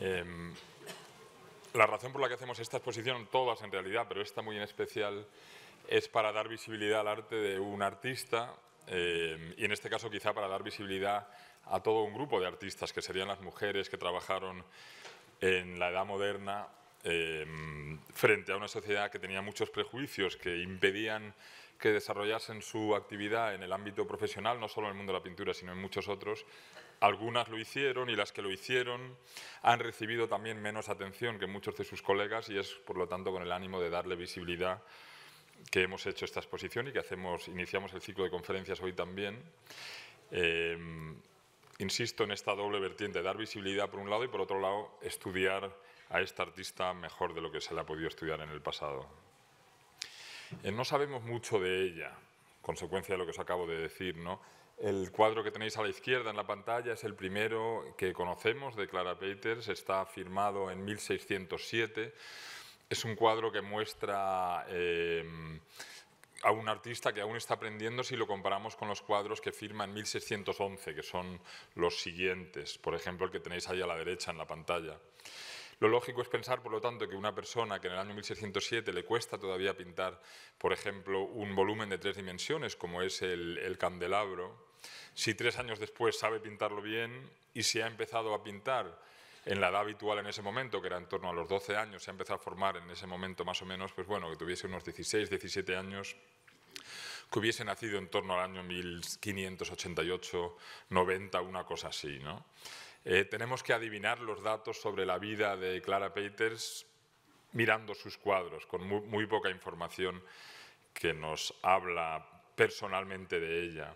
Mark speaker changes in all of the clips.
Speaker 1: Em, la razón por la que hacemos esta exposición, todas en realidad, pero esta muy en especial, es para dar visibilidad al arte de un artista em, y en este caso quizá para dar visibilidad a todo un grupo de artistas, que serían las mujeres que trabajaron en la edad moderna em, frente a una sociedad que tenía muchos prejuicios que impedían que desarrollasen su actividad en el ámbito profesional, no solo en el mundo de la pintura, sino en muchos otros, algunas lo hicieron y las que lo hicieron han recibido también menos atención que muchos de sus colegas y es, por lo tanto, con el ánimo de darle visibilidad que hemos hecho esta exposición y que hacemos, iniciamos el ciclo de conferencias hoy también. Em, insisto en esta doble vertiente, dar visibilidad por un lado y por otro lado estudiar a esta artista mejor de lo que se le ha podido estudiar en el pasado. Eh, no sabemos mucho de ella, consecuencia de lo que os acabo de decir, ¿no? El cuadro que tenéis a la izquierda en la pantalla es el primero que conocemos de Clara Peters, está firmado en 1607. Es un cuadro que muestra eh, a un artista que aún está aprendiendo si lo comparamos con los cuadros que firma en 1611, que son los siguientes, por ejemplo el que tenéis ahí a la derecha en la pantalla. Lo lógico es pensar, por lo tanto, que una persona que en el año 1607 le cuesta todavía pintar, por ejemplo, un volumen de tres dimensiones, como es el candelabro, si tres años después sabe pintarlo bien y si ha empezado a pintar en la edad habitual en ese momento, que era en torno a los 12 años, se ha empezado a formar en ese momento más o menos, pues bueno, que tuviese unos 16, 17 años, que hubiese nacido en torno al año 1588, 90, una cosa así, ¿no? Eh, tenemos que adivinar los datos sobre la vida de Clara Peters mirando sus cuadros, con muy poca información que nos habla personalmente de ella.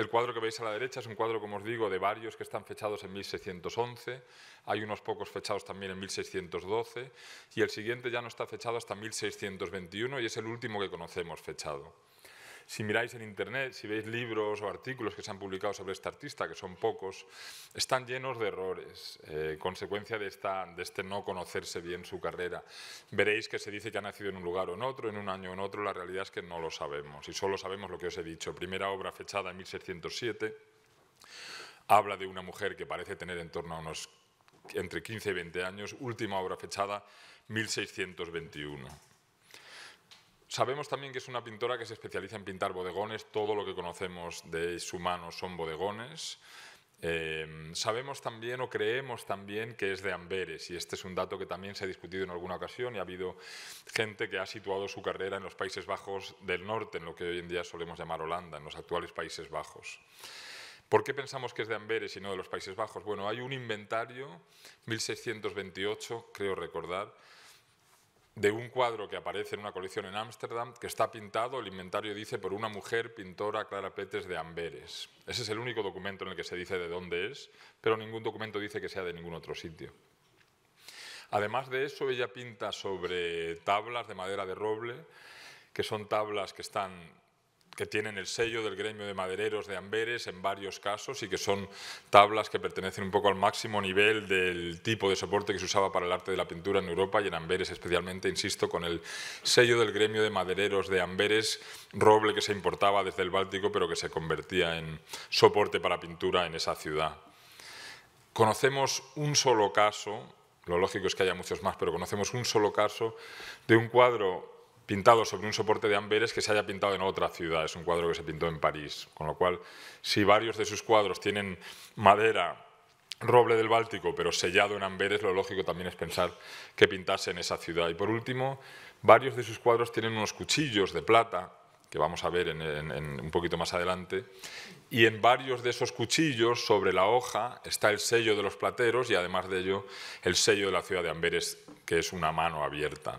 Speaker 1: El cuadro que veis a la derecha es un cuadro, como os digo, de varios que están fechados en 1611, hay unos pocos fechados también en 1612 y el siguiente ya no está fechado hasta 1621 y es el último que conocemos fechado. Si miráis en Internet, si veis libros o artículos que se han publicado sobre este artista, que son pocos, están llenos de errores, eh, consecuencia de, esta, de este no conocerse bien su carrera. Veréis que se dice que ha nacido en un lugar o en otro, en un año o en otro, la realidad es que no lo sabemos y solo sabemos lo que os he dicho. Primera obra fechada en 1607, habla de una mujer que parece tener en torno a unos entre 15 y 20 años, última obra fechada 1621. Sabemos también que es una pintora que se especializa en pintar bodegones, todo lo que conocemos de su mano son bodegones. Em, sabemos también o creemos también que es de Amberes y este es un dato que también se ha discutido en alguna ocasión y ha habido gente que ha situado su carrera en los Países Bajos del Norte, en lo que hoy en día solemos llamar Holanda, en los actuales Países Bajos. ¿Por qué pensamos que es de Amberes y no de los Países Bajos? Bueno, hay un inventario, 1628, creo recordar, de un cuadro que aparece en una colección en Ámsterdam, que está pintado, el inventario dice, por una mujer pintora Clara Petes de Amberes. Ese es el único documento en el que se dice de dónde es, pero ningún documento dice que sea de ningún otro sitio. Además de eso, ella pinta sobre tablas de madera de roble, que son tablas que están que tienen el sello del gremio de madereros de Amberes en varios casos y que son tablas que pertenecen un poco al máximo nivel del tipo de soporte que se usaba para el arte de la pintura en Europa y en Amberes especialmente, insisto, con el sello del gremio de madereros de Amberes, roble que se importaba desde el Báltico pero que se convertía en soporte para pintura en esa ciudad. Conocemos un solo caso, lo lógico es que haya muchos más, pero conocemos un solo caso de un cuadro pintado sobre un soporte de Amberes que se haya pintado en otra ciudad. Es un cuadro que se pintó en París. Con lo cual, si varios de sus cuadros tienen madera, roble del Báltico, pero sellado en Amberes, lo lógico también es pensar que pintase en esa ciudad. Y por último, varios de sus cuadros tienen unos cuchillos de plata, que vamos a ver en, un poquito más adelante, y en varios de esos cuchillos, sobre la hoja, está el sello de los plateros y además de ello, el sello de la ciudad de Amberes, que es una mano abierta.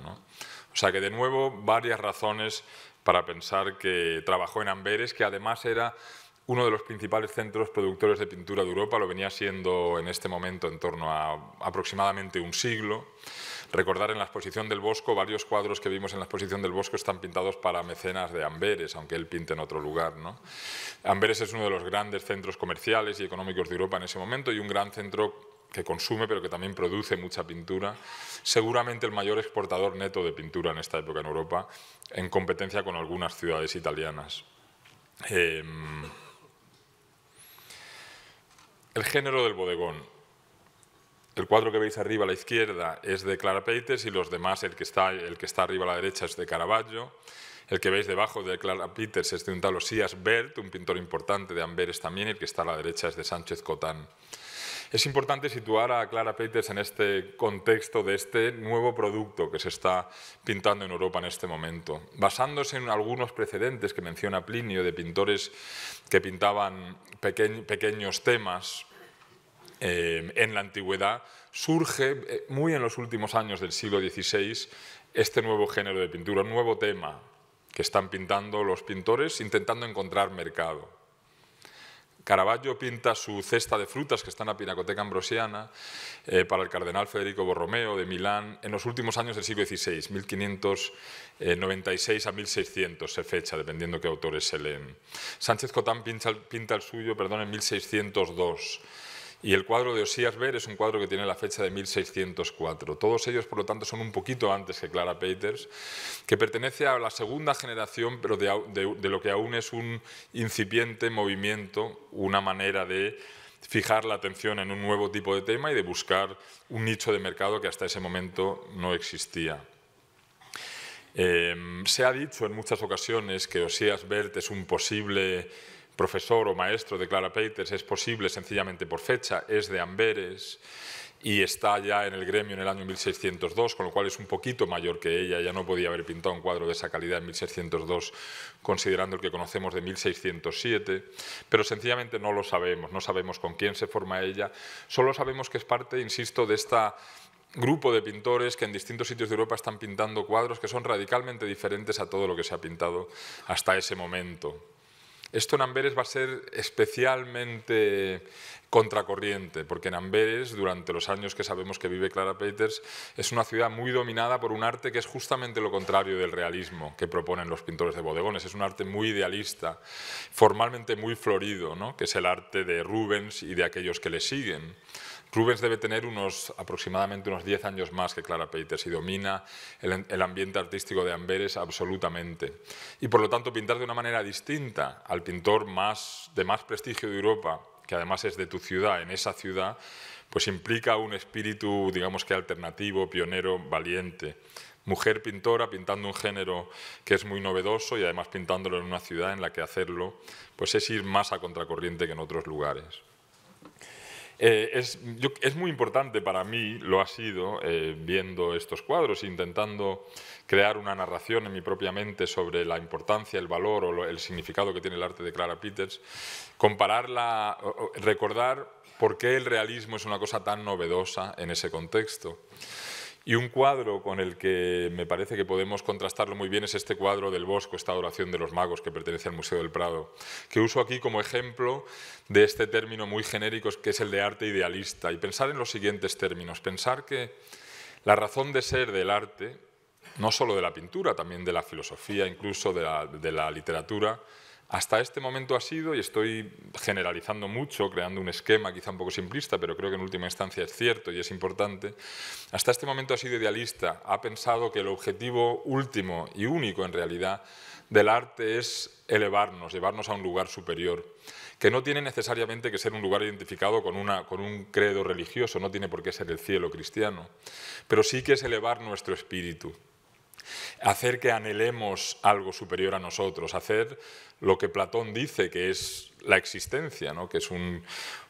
Speaker 1: O sea que de nuevo varias razones para pensar que trabajó en Amberes, que además era uno de los principales centros productores de pintura de Europa, lo venía siendo en este momento en torno a aproximadamente un siglo. Recordar en la exposición del Bosco, varios cuadros que vimos en la exposición del Bosco están pintados para mecenas de Amberes, aunque él pinta en otro lugar. ¿no? Amberes es uno de los grandes centros comerciales y económicos de Europa en ese momento y un gran centro que consume pero que también produce mucha pintura, seguramente el mayor exportador neto de pintura en esta época en Europa, en competencia con algunas ciudades italianas. Em, el género del bodegón. El cuadro que veis arriba a la izquierda es de Clara Peters y los demás, el que está, el que está arriba a la derecha es de Caravaggio. El que veis debajo de Clara Peters es de un tal Osías Bert, un pintor importante de Amberes también, y el que está a la derecha es de Sánchez Cotán. Es importante situar a Clara Peters en este contexto de este nuevo producto que se está pintando en Europa en este momento, basándose en algunos precedentes que menciona Plinio de pintores que pintaban pequeños temas eh, en la antigüedad, surge eh, muy en los últimos años del siglo XVI este nuevo género de pintura, un nuevo tema que están pintando los pintores intentando encontrar mercado. Caravaggio pinta su cesta de frutas, que está en la Pinacoteca Ambrosiana, eh, para el cardenal Federico Borromeo de Milán, en los últimos años del siglo XVI, 1596 a 1600 se fecha, dependiendo qué autores se leen. Sánchez Cotán pinta, el suyo perdón, en 1602. Y el cuadro de Osías Ver es un cuadro que tiene la fecha de 1604. Todos ellos, por lo tanto, son un poquito antes que Clara Peters, que pertenece a la segunda generación, pero de, lo que aún es un incipiente movimiento, una manera de fijar la atención en un nuevo tipo de tema y de buscar un nicho de mercado que hasta ese momento no existía. Eh, se ha dicho en muchas ocasiones que Osías Bert es un posible profesor o maestro de Clara Peters es posible sencillamente por fecha, es de Amberes y está ya en el gremio en el año 1602, con lo cual es un poquito mayor que ella, ya no podía haber pintado un cuadro de esa calidad en 1602, considerando el que conocemos de 1607, pero sencillamente no lo sabemos, no sabemos con quién se forma ella, solo sabemos que es parte, insisto, de este grupo de pintores que en distintos sitios de Europa están pintando cuadros que son radicalmente diferentes a todo lo que se ha pintado hasta ese momento. Esto en Amberes va a ser especialmente contracorriente, porque en Amberes, durante los años que sabemos que vive Clara Peters, es una ciudad muy dominada por un arte que es justamente lo contrario del realismo que proponen los pintores de bodegones. Es un arte muy idealista, formalmente muy florido, ¿no? que es el arte de Rubens y de aquellos que le siguen. Rubens debe tener unos, aproximadamente unos 10 años más que Clara Peters y domina el, ambiente artístico de Amberes absolutamente. Y por lo tanto pintar de una manera distinta al pintor más, de más prestigio de Europa, que además es de tu ciudad, en esa ciudad, pues implica un espíritu, digamos que alternativo, pionero, valiente. Mujer pintora pintando un género que es muy novedoso y además pintándolo en una ciudad en la que hacerlo, pues es ir más a contracorriente que en otros lugares. Eh, es, muy importante para mí, lo ha sido, eh, viendo estos cuadros, intentando crear una narración en mi propia mente sobre la importancia, el valor o el significado que tiene el arte de Clara Peters, compararla, recordar por qué el realismo es una cosa tan novedosa en ese contexto. Y un cuadro con el que me parece que podemos contrastarlo muy bien es este cuadro del Bosco, esta adoración de los magos que pertenece al Museo del Prado, que uso aquí como ejemplo de este término muy genérico que es el de arte idealista. Y pensar en los siguientes términos, pensar que la razón de ser del arte, no solo de la pintura, también de la filosofía, incluso de la, de la literatura, hasta este momento ha sido, y estoy generalizando mucho, creando un esquema quizá un poco simplista, pero creo que en última instancia es cierto y es importante, hasta este momento ha sido idealista, ha pensado que el objetivo último y único en realidad del arte es elevarnos, llevarnos a un lugar superior, que no tiene necesariamente que ser un lugar identificado con, con un credo religioso, no tiene por qué ser el cielo cristiano, pero sí que es elevar nuestro espíritu, hacer que anhelemos algo superior a nosotros, hacer lo que Platón dice que es la existencia, que es un,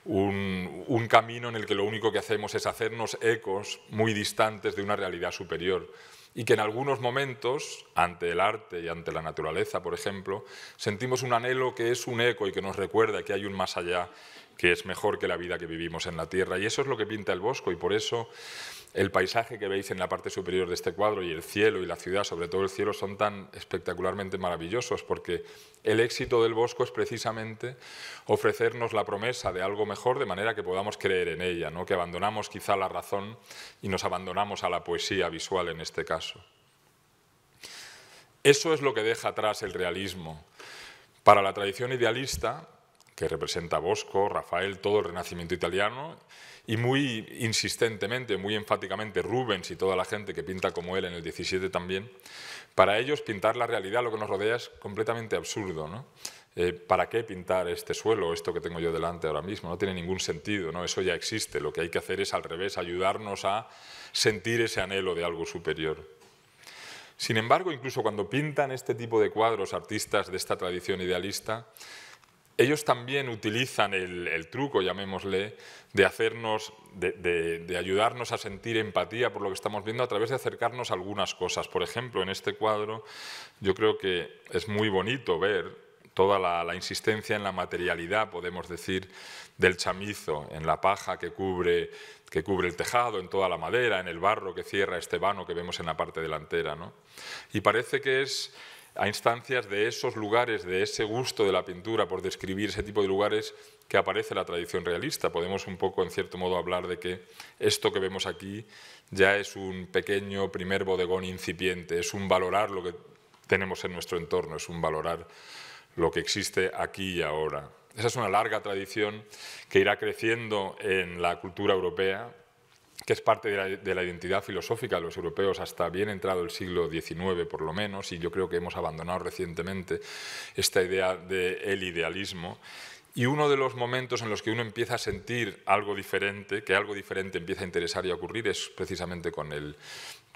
Speaker 1: un, camino en el que lo único que hacemos es hacernos ecos muy distantes de una realidad superior y que en algunos momentos, ante el arte y ante la naturaleza, por ejemplo, sentimos un anhelo que es un eco y que nos recuerda que hay un más allá que es mejor que la vida que vivimos en la Tierra. Y eso es lo que pinta el Bosco y por eso el paisaje que veis en la parte superior de este cuadro y el cielo y la ciudad, sobre todo el cielo, son tan espectacularmente maravillosos porque el éxito del Bosco es precisamente ofrecernos la promesa de algo mejor de manera que podamos creer en ella, ¿no? que abandonamos quizá la razón y nos abandonamos a la poesía visual en este caso. Eso es lo que deja atrás el realismo. Para la tradición idealista, que representa Bosco, Rafael, todo el Renacimiento italiano, y muy insistentemente, muy enfáticamente Rubens y toda la gente que pinta como él en el 17 también, para ellos pintar la realidad, lo que nos rodea, es completamente absurdo. Eh, ¿Para qué pintar este suelo, esto que tengo yo delante ahora mismo? No tiene ningún sentido, ¿no? eso ya existe. Lo que hay que hacer es al revés, ayudarnos a sentir ese anhelo de algo superior. Sin embargo, incluso cuando pintan este tipo de cuadros artistas de esta tradición idealista, ellos también utilizan el, truco, llamémosle, de hacernos, de, ayudarnos a sentir empatía por lo que estamos viendo a través de acercarnos a algunas cosas. Por ejemplo, en este cuadro yo creo que es muy bonito ver toda la, insistencia en la materialidad, podemos decir, del chamizo, en la paja que cubre, que cubre el tejado, en toda la madera, en el barro que cierra este vano que vemos en la parte delantera. Y parece que es a instancias de esos lugares, de ese gusto de la pintura por describir ese tipo de lugares que aparece la tradición realista. Podemos un poco, en cierto modo, hablar de que esto que vemos aquí ya es un pequeño primer bodegón incipiente, es un valorar lo que tenemos en nuestro entorno, es un valorar lo que existe aquí y ahora. Esa es una larga tradición que irá creciendo en la cultura europea, que es parte de la, identidad filosófica de los europeos hasta bien entrado el siglo XIX por lo menos, y yo creo que hemos abandonado recientemente esta idea del idealismo. Y uno de los momentos en los que uno empieza a sentir algo diferente, que algo diferente empieza a interesar y a ocurrir, es precisamente con el,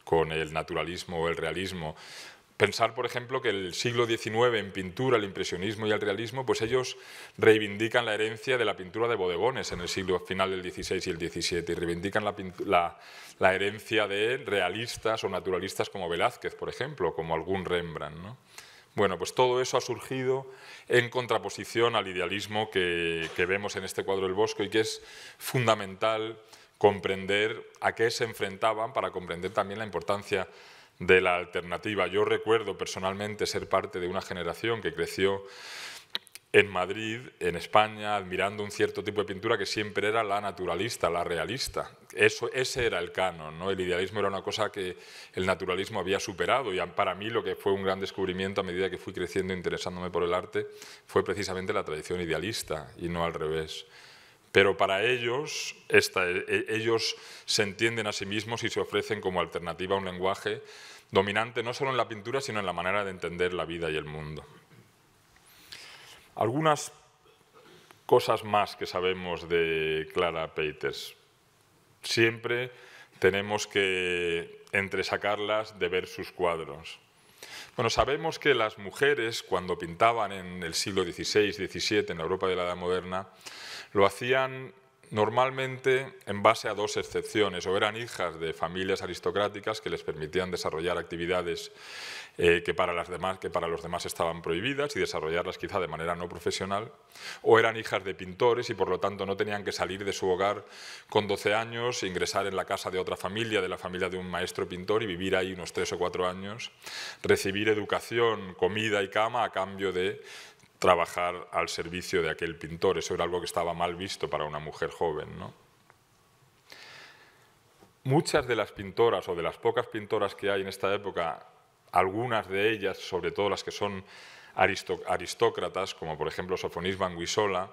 Speaker 1: con el naturalismo o el realismo Pensar, por ejemplo, que el siglo XIX en pintura, el impresionismo y el realismo, pues ellos reivindican la herencia de la pintura de bodegones en el siglo final del XVI y el XVII, y reivindican la, herencia de realistas o naturalistas como Velázquez, por ejemplo, como algún Rembrandt. Bueno, pues todo eso ha surgido en contraposición al idealismo que, que vemos en este cuadro del Bosco y que es fundamental comprender a qué se enfrentaban para comprender también la importancia de la alternativa. Yo recuerdo personalmente ser parte de una generación que creció en Madrid, en España, admirando un cierto tipo de pintura que siempre era la naturalista, la realista. Eso, ese era el canon, El idealismo era una cosa que el naturalismo había superado y para mí lo que fue un gran descubrimiento a medida que fui creciendo interesándome por el arte fue precisamente la tradición idealista y no al revés. Pero para ellos, e, e, ellos se entienden a sí mismos y se ofrecen como alternativa a un lenguaje dominante no solo en la pintura, sino en la manera de entender la vida y el mundo. Algunas cosas más que sabemos de Clara Peters. Siempre tenemos que entresacarlas de ver sus cuadros. Bueno, sabemos que las mujeres, cuando pintaban en el siglo XVI, XVII, en Europa de la Edad Moderna, lo hacían normalmente en base a dos excepciones, o eran hijas de familias aristocráticas que les permitían desarrollar actividades eh, que, para las demás, que para los demás estaban prohibidas y desarrollarlas quizá de manera no profesional, o eran hijas de pintores y por lo tanto no tenían que salir de su hogar con 12 años, ingresar en la casa de otra familia, de la familia de un maestro pintor y vivir ahí unos 3 o 4 años, recibir educación, comida y cama a cambio de trabajar al servicio de aquel pintor. Eso era algo que estaba mal visto para una mujer joven. Muchas de las pintoras o de las pocas pintoras que hay en esta época, algunas de ellas, sobre todo las que son aristócratas, como por ejemplo Sofonisba Anguissola,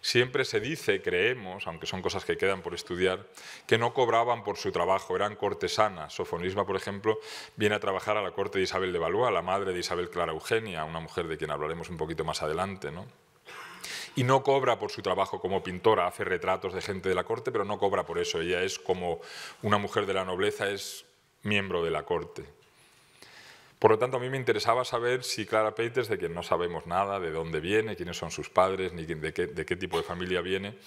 Speaker 1: siempre se dice, creemos, aunque son cosas que quedan por estudiar, que no cobraban por su trabajo, eran cortesanas. Sofonisba, por ejemplo, viene a trabajar a la corte de Isabel de Valois, la madre de Isabel Clara Eugenia, una mujer de quien hablaremos un poquito más adelante, y no cobra por su trabajo como pintora, hace retratos de gente de la corte, pero no cobra por eso. Ella es como una mujer de la nobleza, es miembro de la corte. Por lo tanto, a mí me interesaba saber si Clara Peters, de quien no sabemos nada, de dónde viene, quiénes son sus padres, ni de qué, de qué tipo de familia viene,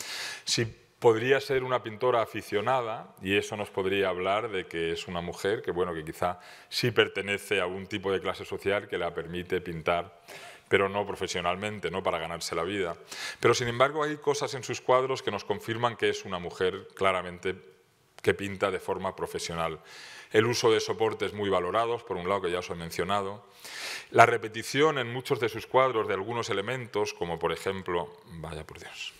Speaker 1: si podría ser una pintora aficionada y eso nos podría hablar de que es una mujer que, bueno, que quizá sí pertenece a un tipo de clase social que la permite pintar pero no profesionalmente, no para ganarse la vida. Pero sin embargo hay cosas en sus cuadros que nos confirman que es una mujer claramente que pinta de forma profesional. El uso de soportes muy valorados, por un lado, que ya os he mencionado. La repetición en muchos de sus cuadros de algunos elementos, como por ejemplo, vaya por Dios,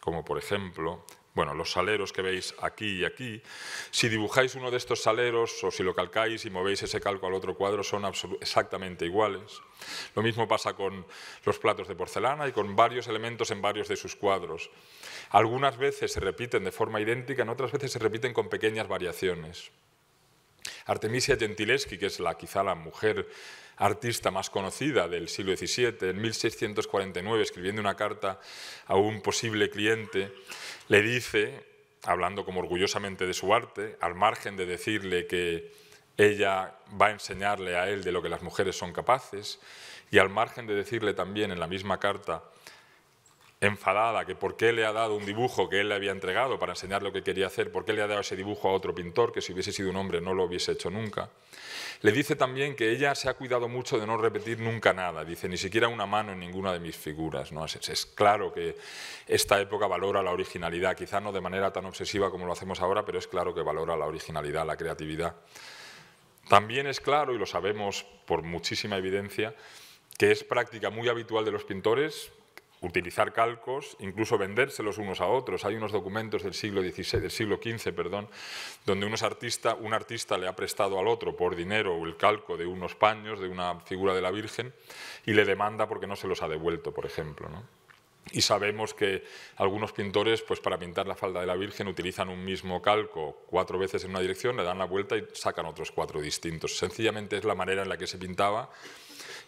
Speaker 1: como por ejemplo bueno, los saleros que veis aquí y aquí, si dibujáis uno de estos saleros o si lo calcáis y movéis ese calco al otro cuadro, son exactamente iguales. Lo mismo pasa con los platos de porcelana y con varios elementos en varios de sus cuadros. Algunas veces se repiten de forma idéntica, en otras veces se repiten con pequeñas variaciones. Artemisia Gentileschi, que es la, quizá la mujer artista más conocida del siglo XVII, en 1649, escribiendo una carta a un posible cliente, le dice, hablando como orgullosamente de su arte, al margen de decirle que ella va a enseñarle a él de lo que las mujeres son capaces, y al margen de decirle también en la misma carta enfadada que por qué le ha dado un dibujo que él le había entregado para enseñar lo que quería hacer, por qué le ha dado ese dibujo a otro pintor que si hubiese sido un hombre no lo hubiese hecho nunca. Le dice también que ella se ha cuidado mucho de no repetir nunca nada, dice ni siquiera una mano en ninguna de mis figuras. ¿no? Es, es claro que esta época valora la originalidad, quizá no de manera tan obsesiva como lo hacemos ahora, pero es claro que valora la originalidad, la creatividad. También es claro, y lo sabemos por muchísima evidencia, que es práctica muy habitual de los pintores, utilizar calcos, incluso vendérselos unos a otros. Hay unos documentos del siglo XVI, del siglo XV, perdón, donde unos artista, un artista le ha prestado al otro por dinero el calco de unos paños, de una figura de la Virgen, y le demanda porque no se los ha devuelto, por ejemplo. Y sabemos que algunos pintores, pues para pintar la falda de la Virgen, utilizan un mismo calco cuatro veces en una dirección, le dan la vuelta y sacan otros cuatro distintos. Sencillamente es la manera en la que se pintaba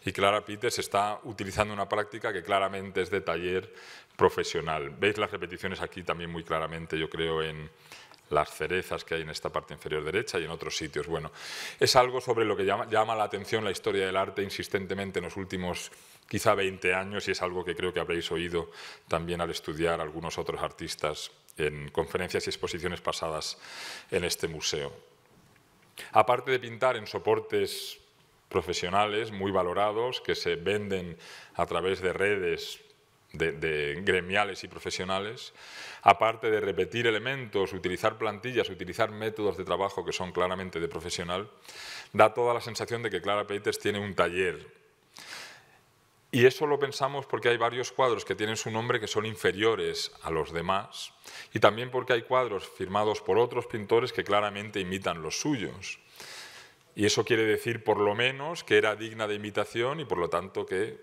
Speaker 1: y Clara Pites está utilizando una práctica que claramente es de taller profesional. Veis las repeticiones aquí también muy claramente, yo creo, en las cerezas que hay en esta parte inferior derecha y en otros sitios. Bueno, es algo sobre lo que llama, llama la atención la historia del arte insistentemente en los últimos quizá 20 años y es algo que creo que habréis oído también al estudiar algunos otros artistas en conferencias y exposiciones pasadas en este museo. Aparte de pintar en soportes profesionales muy valorados que se venden a través de redes de, gremiales y profesionales, aparte de repetir elementos, utilizar plantillas, utilizar métodos de trabajo que son claramente de profesional, da toda la sensación de que Clara Peites tiene un taller. Y eso lo pensamos porque hay varios cuadros que tienen su nombre que son inferiores a los demás y también porque hay cuadros firmados por otros pintores que claramente imitan los suyos. Y eso quiere decir, por lo menos, que era digna de imitación y, por lo tanto, que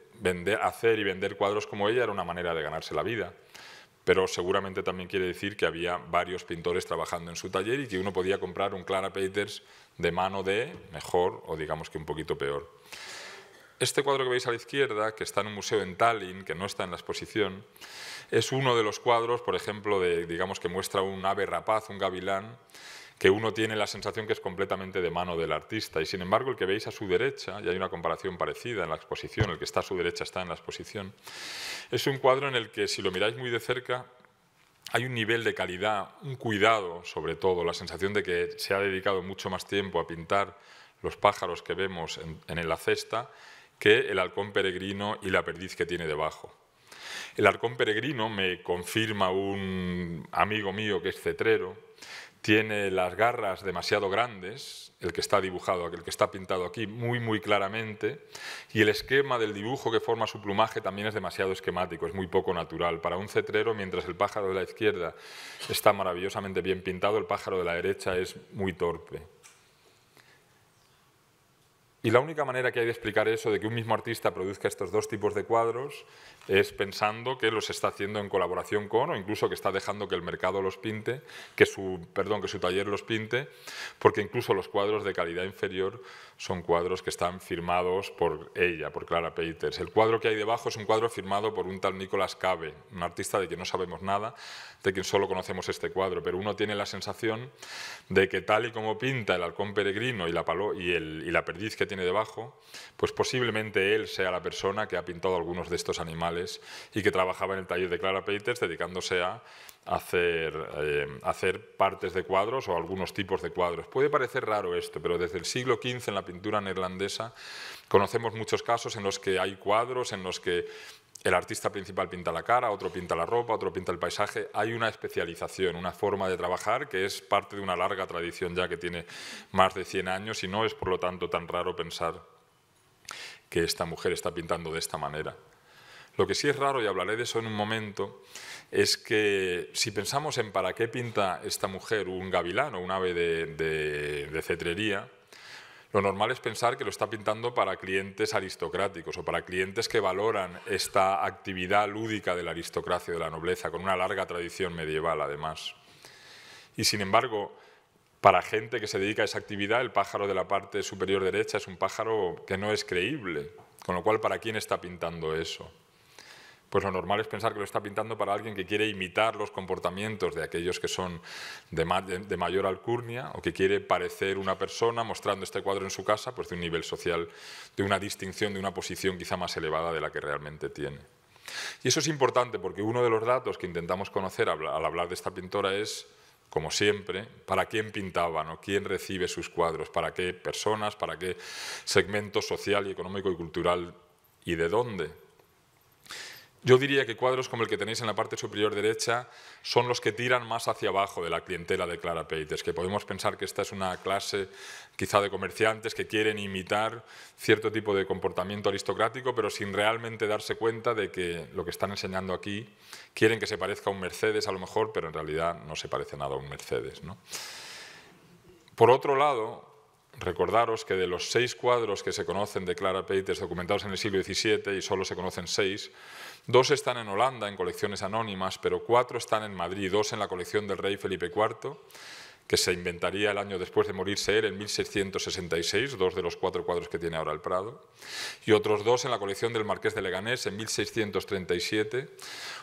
Speaker 1: hacer y vender cuadros como ella era una manera de ganarse la vida. Pero seguramente también quiere decir que había varios pintores trabajando en su taller y que uno podía comprar un Clara Peters de mano de mejor o digamos que un poquito peor. Este cuadro que veis a la izquierda, que está en un museo en Tallinn, que no está en la exposición, es uno de los cuadros, por ejemplo, de, digamos que muestra un ave rapaz, un gavilán, que uno tiene la sensación que es completamente de mano del artista. Y sin embargo, el que veis a su derecha, y hay una comparación parecida en la exposición, el que está a su derecha está en la exposición, es un cuadro en el que, si lo miráis muy de cerca, hay un nivel de calidad, un cuidado sobre todo, la sensación de que se ha dedicado mucho más tiempo a pintar los pájaros que vemos en, la cesta que el halcón peregrino y la perdiz que tiene debajo. El halcón peregrino me confirma un amigo mío que es cetrero, tiene las garras demasiado grandes, el que está dibujado, el que está pintado aquí muy muy claramente, y el esquema del dibujo que forma su plumaje también es demasiado esquemático, es muy poco natural. Para un cetrero, mientras el pájaro de la izquierda está maravillosamente bien pintado, el pájaro de la derecha es muy torpe. Y la única manera que hay de explicar eso, de que un mismo artista produzca estos dos tipos de cuadros, es pensando que los está haciendo en colaboración con, o incluso que está dejando que el mercado los pinte, que su, perdón, que su taller los pinte, porque incluso los cuadros de calidad inferior son cuadros que están firmados por ella, por Clara Peters. El cuadro que hay debajo es un cuadro firmado por un tal Nicolás Cabe, un artista de quien no sabemos nada, de quien solo conocemos este cuadro, pero uno tiene la sensación de que tal y como pinta el halcón peregrino y la, palo y, la perdiz que tiene debajo, pues posiblemente él sea la persona que ha pintado algunos de estos animales y que trabajaba en el taller de Clara Peters dedicándose a eh, hacer, partes de cuadros o algunos tipos de cuadros. Puede parecer raro esto, pero desde el siglo XV en la pintura neerlandesa conocemos muchos casos en los que hay cuadros en los que el artista principal pinta la cara, otro pinta la ropa, otro pinta el paisaje. Hay una especialización, una forma de trabajar que es parte de una larga tradición ya que tiene más de 100 años y no es por lo tanto tan raro pensar que esta mujer está pintando de esta manera. Lo que sí es raro, y hablaré de eso en un momento, es que si pensamos en para qué pinta esta mujer un gavilán o un ave de, cetrería, lo normal es pensar que lo está pintando para clientes aristocráticos o para clientes que valoran esta actividad lúdica de la aristocracia y de la nobleza, con una larga tradición medieval además. Y sin embargo, para gente que se dedica a esa actividad, el pájaro de la parte superior derecha es un pájaro que no es creíble, con lo cual, ¿para quién está pintando eso? pues lo normal es pensar que lo está pintando para alguien que quiere imitar los comportamientos de aquellos que son de, mayor alcurnia o que quiere parecer una persona mostrando este cuadro en su casa, pues de un nivel social, de una distinción, de una posición quizá más elevada de la que realmente tiene. Y eso es importante porque uno de los datos que intentamos conocer al hablar de esta pintora es como siempre, para quién pintaban o quién recibe sus cuadros, para qué personas, para qué segmento social y económico y cultural y de dónde. Yo diría que cuadros como el que tenéis en la parte superior derecha son los que tiran más hacia abajo de la clientela de Clara Peites, que podemos pensar que esta es una clase quizá de comerciantes que quieren imitar cierto tipo de comportamiento aristocrático, pero sin realmente darse cuenta de que lo que están enseñando aquí quieren que se parezca a un Mercedes a lo mejor, pero en realidad no se parece nada a un Mercedes. Por otro lado, recordaros que de los seis cuadros que se conocen de Clara Peters documentados en el siglo XVII, y solo se conocen seis, dos están en Holanda en colecciones anónimas, pero cuatro están en Madrid, dos en la colección del rey Felipe IV que se inventaría el año después de morirse él, en 1666, dos de los cuatro cuadros que tiene ahora el Prado, y otros dos en la colección del Marqués de Leganés, en 1637,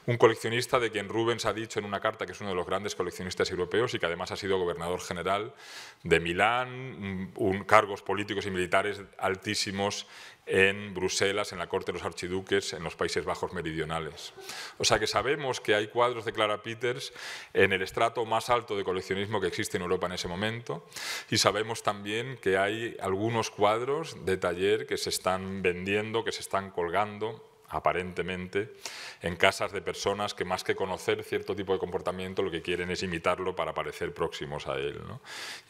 Speaker 1: un coleccionista de quien Rubens ha dicho en una carta que es uno de los grandes coleccionistas europeos y que además ha sido gobernador general de Milán, cargos políticos y militares altísimos en Bruselas, en la corte de los archiduques, en los Países Bajos meridionales. O sea que sabemos que hay cuadros de Clara Peters en el estrato más alto de coleccionismo que existe en Europa en ese momento y sabemos también que hay algunos cuadros de taller que se están vendiendo, que se están colgando aparentemente, en casas de personas que más que conocer cierto tipo de comportamiento, lo que quieren es imitarlo para parecer próximos a él.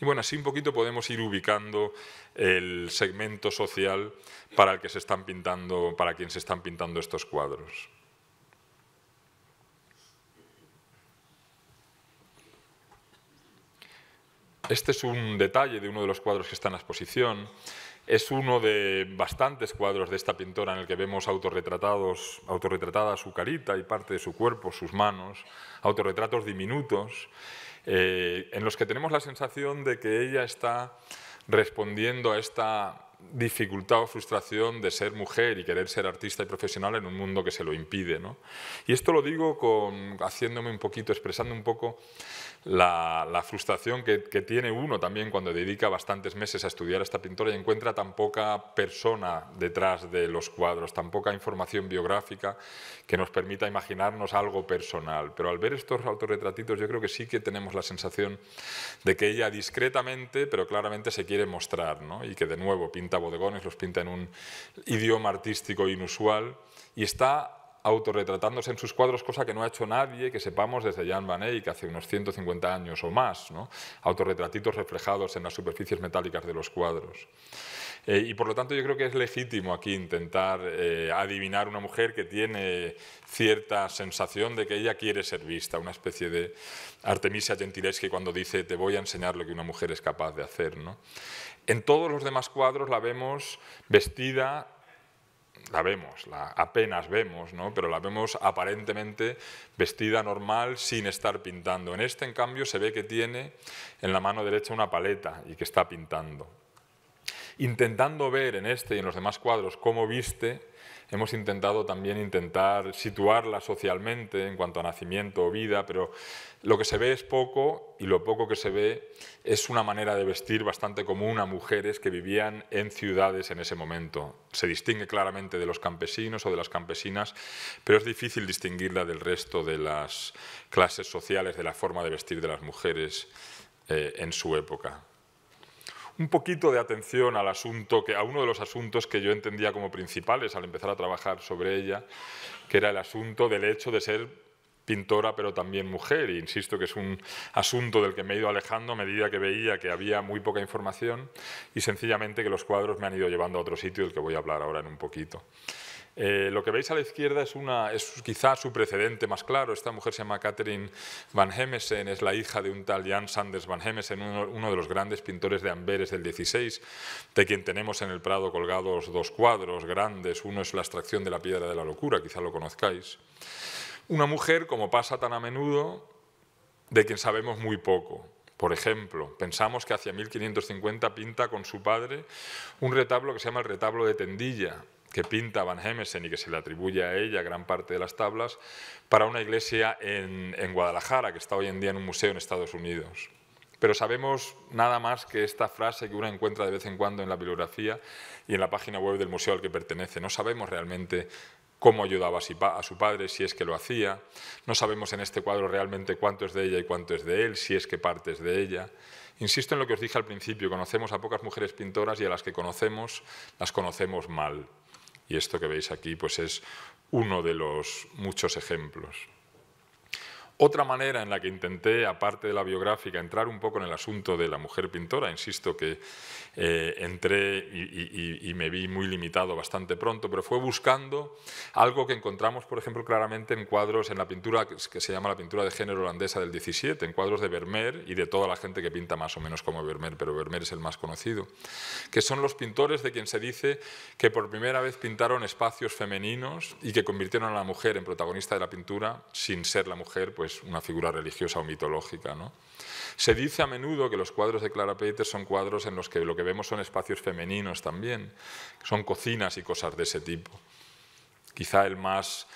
Speaker 1: Y bueno, así un poquito podemos ir ubicando el segmento social para el que se están pintando, para quien se están pintando estos cuadros. Este es un detalle de uno de los cuadros que está en la exposición. Es uno de bastantes cuadros de esta pintora en el que vemos autorretratados, autorretratada su carita y parte de su cuerpo, sus manos, autorretratos diminutos, eh, en los que tenemos la sensación de que ella está respondiendo a esta dificultad o frustración de ser mujer y querer ser artista y profesional en un mundo que se lo impide. Y esto lo digo haciéndome un poquito, expresando un poco la, frustración que, tiene uno también cuando dedica bastantes meses a estudiar a esta pintora y encuentra tan poca persona detrás de los cuadros, tan poca información biográfica que nos permita imaginarnos algo personal. Pero al ver estos autorretratitos yo creo que sí que tenemos la sensación de que ella discretamente, pero claramente se quiere mostrar, y que de nuevo pinta bodegones, los pinta en un idioma artístico inusual, y está autorretratándose en sus cuadros, cosa que no ha hecho nadie que sepamos desde Jan van Eyck hace unos 150 años o más, ¿no? autorretratitos reflejados en las superficies metálicas de los cuadros. Eh, y por lo tanto yo creo que es legítimo aquí intentar eh, adivinar una mujer que tiene cierta sensación de que ella quiere ser vista, una especie de Artemisia Gentileschi cuando dice te voy a enseñar lo que una mujer es capaz de hacer. En todos los demás cuadros la vemos vestida la vemos, la apenas vemos, ¿no? pero la vemos aparentemente vestida normal sin estar pintando. En este, en cambio, se ve que tiene en la mano derecha una paleta y que está pintando. Intentando ver en este y en los demás cuadros cómo viste, Hemos intentado también intentar situarla socialmente en cuanto a nacimiento o vida, pero lo que se ve es poco y lo poco que se ve es una manera de vestir bastante común a mujeres que vivían en ciudades en ese momento. Se distingue claramente de los campesinos o de las campesinas, pero es difícil distinguirla del resto de las clases sociales, de la forma de vestir de las mujeres eh, en su época un poquito de atención al asunto, que, a uno de los asuntos que yo entendía como principales al empezar a trabajar sobre ella, que era el asunto del hecho de ser pintora pero también mujer. insisto que es un asunto del que me he ido alejando a medida que veía que había muy poca información y sencillamente que los cuadros me han ido llevando a otro sitio del que voy a hablar ahora en un poquito. Eh, lo que veis a la izquierda es, una, quizá su precedente más claro. Esta mujer se llama Catherine Van Hemessen, es la hija de un tal Jan Sanders Van Hemessen, uno, de los grandes pintores de Amberes del 16, de quien tenemos en el Prado colgados dos cuadros grandes. Uno es La extracción de la piedra de la locura, quizá lo conozcáis. Una mujer, como pasa tan a menudo, de quien sabemos muy poco. Por ejemplo, pensamos que hacia 1550 pinta con su padre un retablo que se llama el retablo de Tendilla, que pinta Van Hemessen y que se le atribuye a ella gran parte de las tablas, para una iglesia en, en Guadalajara, que está hoy en día en un museo en Estados Unidos. Pero sabemos nada más que esta frase que uno encuentra de vez en cuando en la bibliografía y en la página web del museo al que pertenece. No sabemos realmente cómo ayudaba a su padre, si es que lo hacía. No sabemos en este cuadro realmente cuánto es de ella y cuánto es de él, si es que parte es de ella. Insisto en lo que os dije al principio, conocemos a pocas mujeres pintoras y a las que conocemos las conocemos mal. Y esto que veis aquí pues es uno de los muchos ejemplos. Otra manera en la que intenté, aparte de la biográfica, entrar un poco en el asunto de la mujer pintora, insisto que eh, entré y, me vi muy limitado bastante pronto, pero fue buscando algo que encontramos, por ejemplo, claramente en cuadros, en la pintura que se llama la pintura de género holandesa del 17, en cuadros de Vermeer y de toda la gente que pinta más o menos como Vermeer, pero Vermeer es el más conocido, que son los pintores de quien se dice que por primera vez pintaron espacios femeninos y que convirtieron a la mujer en protagonista de la pintura sin ser la mujer pues una figura religiosa o mitológica, ¿no? Se dice a menudo que los cuadros de Clara Peters son cuadros en los que lo que vemos son espacios femeninos también, son cocinas y cosas de ese tipo. Quizá el más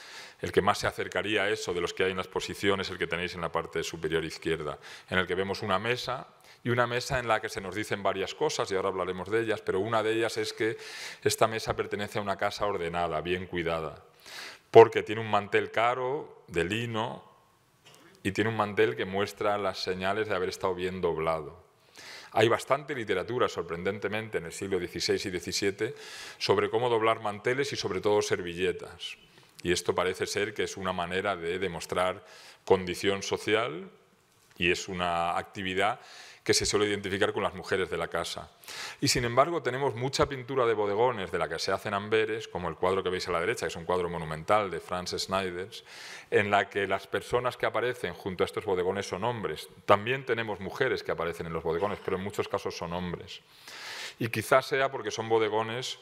Speaker 1: el que más se acercaría a eso de los que hay en la exposición es el que tenéis en la parte superior izquierda, en el que vemos una mesa y una mesa en la que se nos dicen varias cosas y ahora hablaremos de ellas, pero una de ellas es que esta mesa pertenece a una casa ordenada, bien cuidada, porque tiene un mantel caro de lino y tiene un mantel que muestra las señales de haber estado bien doblado. Hay bastante literatura, sorprendentemente, en el siglo XVI y XVII, sobre cómo doblar manteles y sobre todo servilletas. Y esto parece ser que es una manera de demostrar condición social y es una actividad que se suele identificar con las mujeres de la casa. Y sin embargo tenemos mucha pintura de bodegones de la que se hacen amberes, como el cuadro que veis a la derecha, que es un cuadro monumental de Franz Snyders, en la que las personas que aparecen junto a estos bodegones son hombres. También tenemos mujeres que aparecen en los bodegones, pero en muchos casos son hombres. Y quizás sea porque son bodegones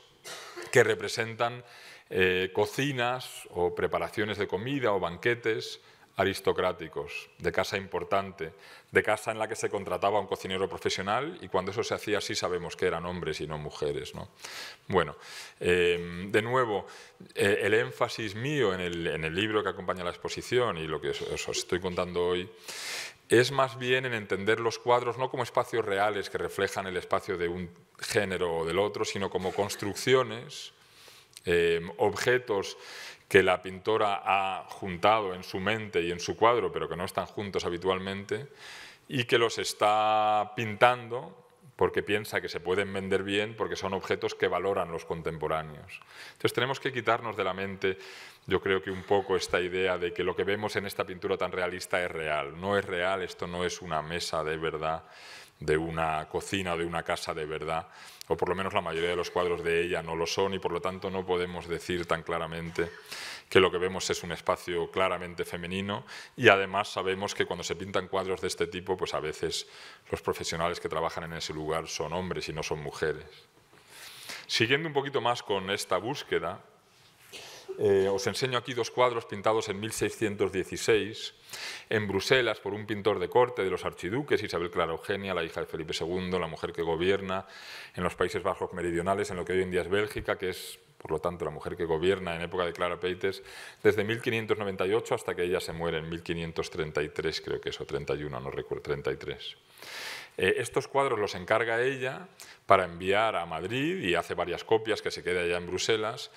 Speaker 1: que representan eh, cocinas o preparaciones de comida o banquetes aristocráticos, de casa importante, de casa en la que se contrataba a un cocinero profesional y cuando eso se hacía así sabemos que eran hombres y no mujeres. Bueno, em, de nuevo, eh, el énfasis mío en el, libro que acompaña la exposición y lo que os, estoy contando hoy es más bien en entender los cuadros no como espacios reales que reflejan el espacio de un género o del otro, sino como construcciones, em, objetos que la pintora ha juntado en su mente y en su cuadro, pero que no están juntos habitualmente, y que los está pintando porque piensa que se pueden vender bien, porque son objetos que valoran los contemporáneos. Entonces tenemos que quitarnos de la mente, yo creo que un poco esta idea de que lo que vemos en esta pintura tan realista es real. No es real, esto no es una mesa de verdad de una cocina de una casa de verdad, o por lo menos la mayoría de los cuadros de ella no lo son y por lo tanto no podemos decir tan claramente que lo que vemos es un espacio claramente femenino y además sabemos que cuando se pintan cuadros de este tipo, pues a veces los profesionales que trabajan en ese lugar son hombres y no son mujeres. Siguiendo un poquito más con esta búsqueda, eh, os enseño aquí dos cuadros pintados en 1616 en Bruselas por un pintor de corte de los archiduques, Isabel Clara Eugenia, la hija de Felipe II, la mujer que gobierna en los Países Bajos Meridionales, en lo que hoy en día es Bélgica, que es, por lo tanto, la mujer que gobierna en época de Clara Peites, desde 1598 hasta que ella se muere en 1533, creo que eso, o 31, no recuerdo, 33. Eh, estos cuadros los encarga ella para enviar a Madrid y hace varias copias que se queda allá en Bruselas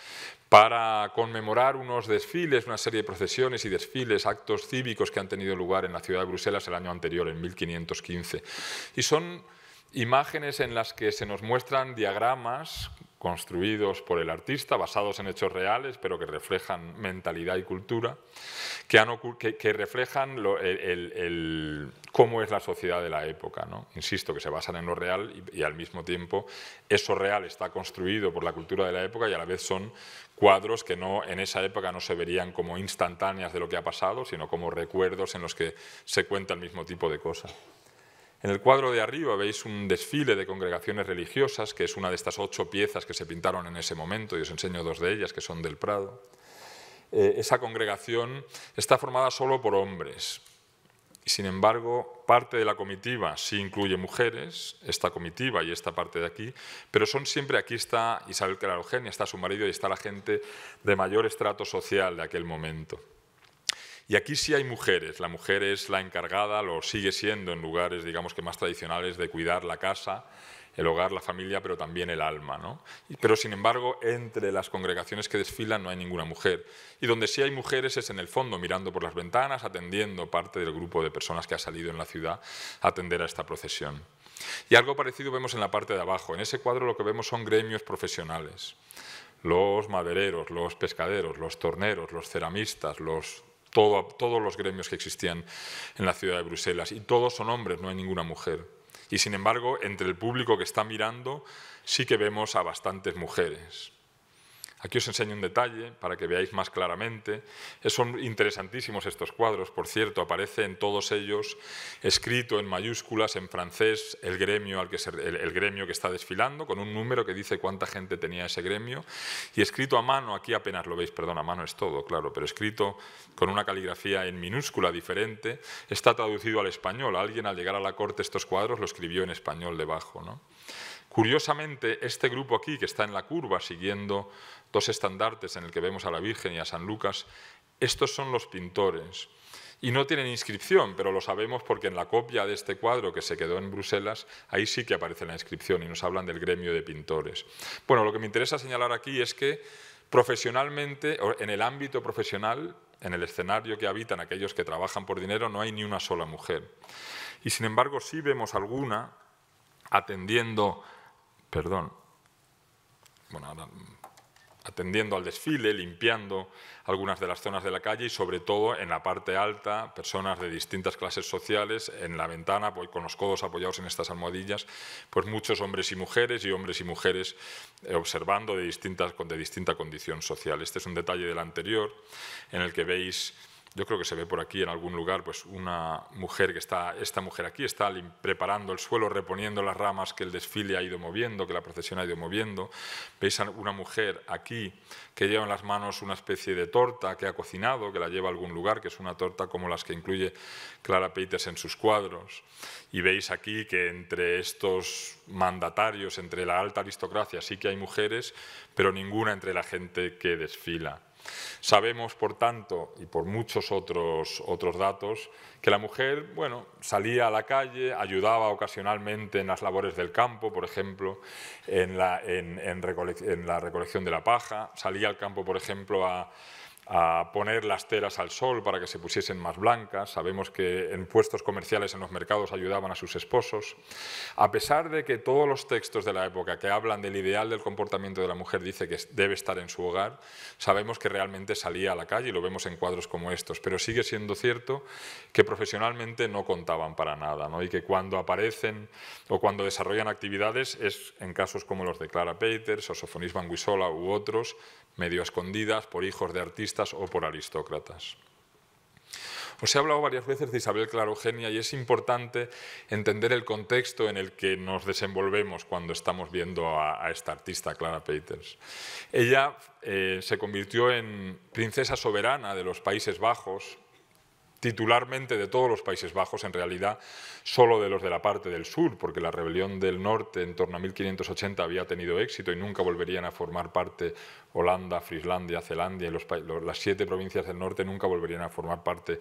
Speaker 1: para conmemorar unos desfiles, una serie de procesiones y desfiles, actos cívicos que han tenido lugar en la ciudad de Bruselas el año anterior, en 1515. Y son imágenes en las que se nos muestran diagramas construidos por el artista, basados en hechos reales, pero que reflejan mentalidad y cultura, que, reflejan cómo es la sociedad de la época. ¿no? Insisto, que se basan en lo real y, al mismo tiempo eso real está construido por la cultura de la época y a la vez son cuadros que no, en esa época no se verían como instantáneas de lo que ha pasado, sino como recuerdos en los que se cuenta el mismo tipo de cosas. En el cuadro de arriba veis un desfile de congregaciones religiosas, que es una de estas ocho piezas que se pintaron en ese momento, y os enseño dos de ellas, que son del Prado. Eh, esa congregación está formada solo por hombres. Sin embargo, parte de la comitiva sí incluye mujeres, esta comitiva y esta parte de aquí, pero son siempre, aquí está Isabel Eugenia, está su marido y está la gente de mayor estrato social de aquel momento. Y aquí sí hay mujeres. La mujer es la encargada, lo sigue siendo en lugares, digamos que más tradicionales, de cuidar la casa, el hogar, la familia, pero también el alma. ¿no? Pero sin embargo, entre las congregaciones que desfilan no hay ninguna mujer. Y donde sí hay mujeres es en el fondo, mirando por las ventanas, atendiendo parte del grupo de personas que ha salido en la ciudad a atender a esta procesión. Y algo parecido vemos en la parte de abajo. En ese cuadro lo que vemos son gremios profesionales. Los madereros, los pescaderos, los torneros, los ceramistas, los todos los gremios que existían en la ciudad de Bruselas, y todos son hombres, no hay ninguna mujer. Y sin embargo, entre el público que está mirando, sí que vemos a bastantes mujeres. Aquí os enseño un detalle para que veáis más claramente. Eh, son interesantísimos estos cuadros, por cierto, aparece en todos ellos escrito en mayúsculas en francés el gremio, al que gremio que está desfilando, con un número que dice cuánta gente tenía ese gremio, y escrito a mano, aquí apenas lo veis, perdón, a mano es todo, claro, pero escrito con una caligrafía en minúscula diferente, está traducido al español. Alguien al llegar a la corte estos cuadros lo escribió en español debajo. ¿no? Curiosamente, este grupo aquí, que está en la curva, siguiendo dos estandartes en el que vemos a la Virgen y a San Lucas, estos son los pintores. Y no tienen inscripción, pero lo sabemos porque en la copia de este cuadro que se quedó en Bruselas, ahí sí que aparece la inscripción y nos hablan del gremio de pintores. Bueno, lo que me interesa señalar aquí es que profesionalmente, en el ámbito profesional, en el escenario que habitan aquellos que trabajan por dinero, no hay ni una sola mujer. Y sin embargo, sí vemos alguna atendiendo perdón, bueno, mm, atendiendo al desfile, limpiando algunas de las zonas de la calle y sobre todo en la parte alta, personas de distintas clases sociales en la ventana, pues, con los codos apoyados en estas almohadillas, pues muchos hombres y mujeres y hombres y mujeres eh, observando de, distintas, de distinta condición social. Este es un detalle del anterior en el que veis yo creo que se ve por aquí en algún lugar, pues una mujer que está, esta mujer aquí está preparando el suelo, reponiendo las ramas que el desfile ha ido moviendo, que la procesión ha ido moviendo. Veis a una mujer aquí que lleva en las manos una especie de torta que ha cocinado, que la lleva a algún lugar, que es una torta como las que incluye Clara Peites en sus cuadros. Y veis aquí que entre estos mandatarios, entre la alta aristocracia, sí que hay mujeres, pero ninguna entre la gente que desfila. Sabemos, por tanto, y por muchos otros, otros datos, que la mujer bueno, salía a la calle, ayudaba ocasionalmente en las labores del campo, por ejemplo, en la, en la recolección de la paja, salía al campo, por ejemplo, a a poner las telas al sol para que se pusiesen más blancas, sabemos que en puestos comerciales en los mercados ayudaban a sus esposos. A pesar de que todos los textos de la época que hablan del ideal del comportamiento de la mujer dice que debe estar en su hogar, sabemos que realmente salía a la calle y lo vemos en cuadros como estos, pero sigue siendo cierto que profesionalmente no contaban para nada ¿no? y que cuando aparecen o cuando desarrollan actividades es en casos como los de Clara Peters o Sofonis Van u otros, medio escondidas por hijos de artistas o por aristócratas. Os he hablado varias veces de Isabel Clarogenia y es importante entender el contexto en el que nos desenvolvemos cuando estamos viendo a, esta artista, Clara Peters. Ella eh, se convirtió en princesa soberana de los Países Bajos titularmente de todos los Países Bajos, en realidad solo de los de la parte del sur, porque la rebelión del norte en torno a 1580 había tenido éxito y nunca volverían a formar parte Holanda, Frislandia, Zelandia, y las siete provincias del norte nunca volverían a formar parte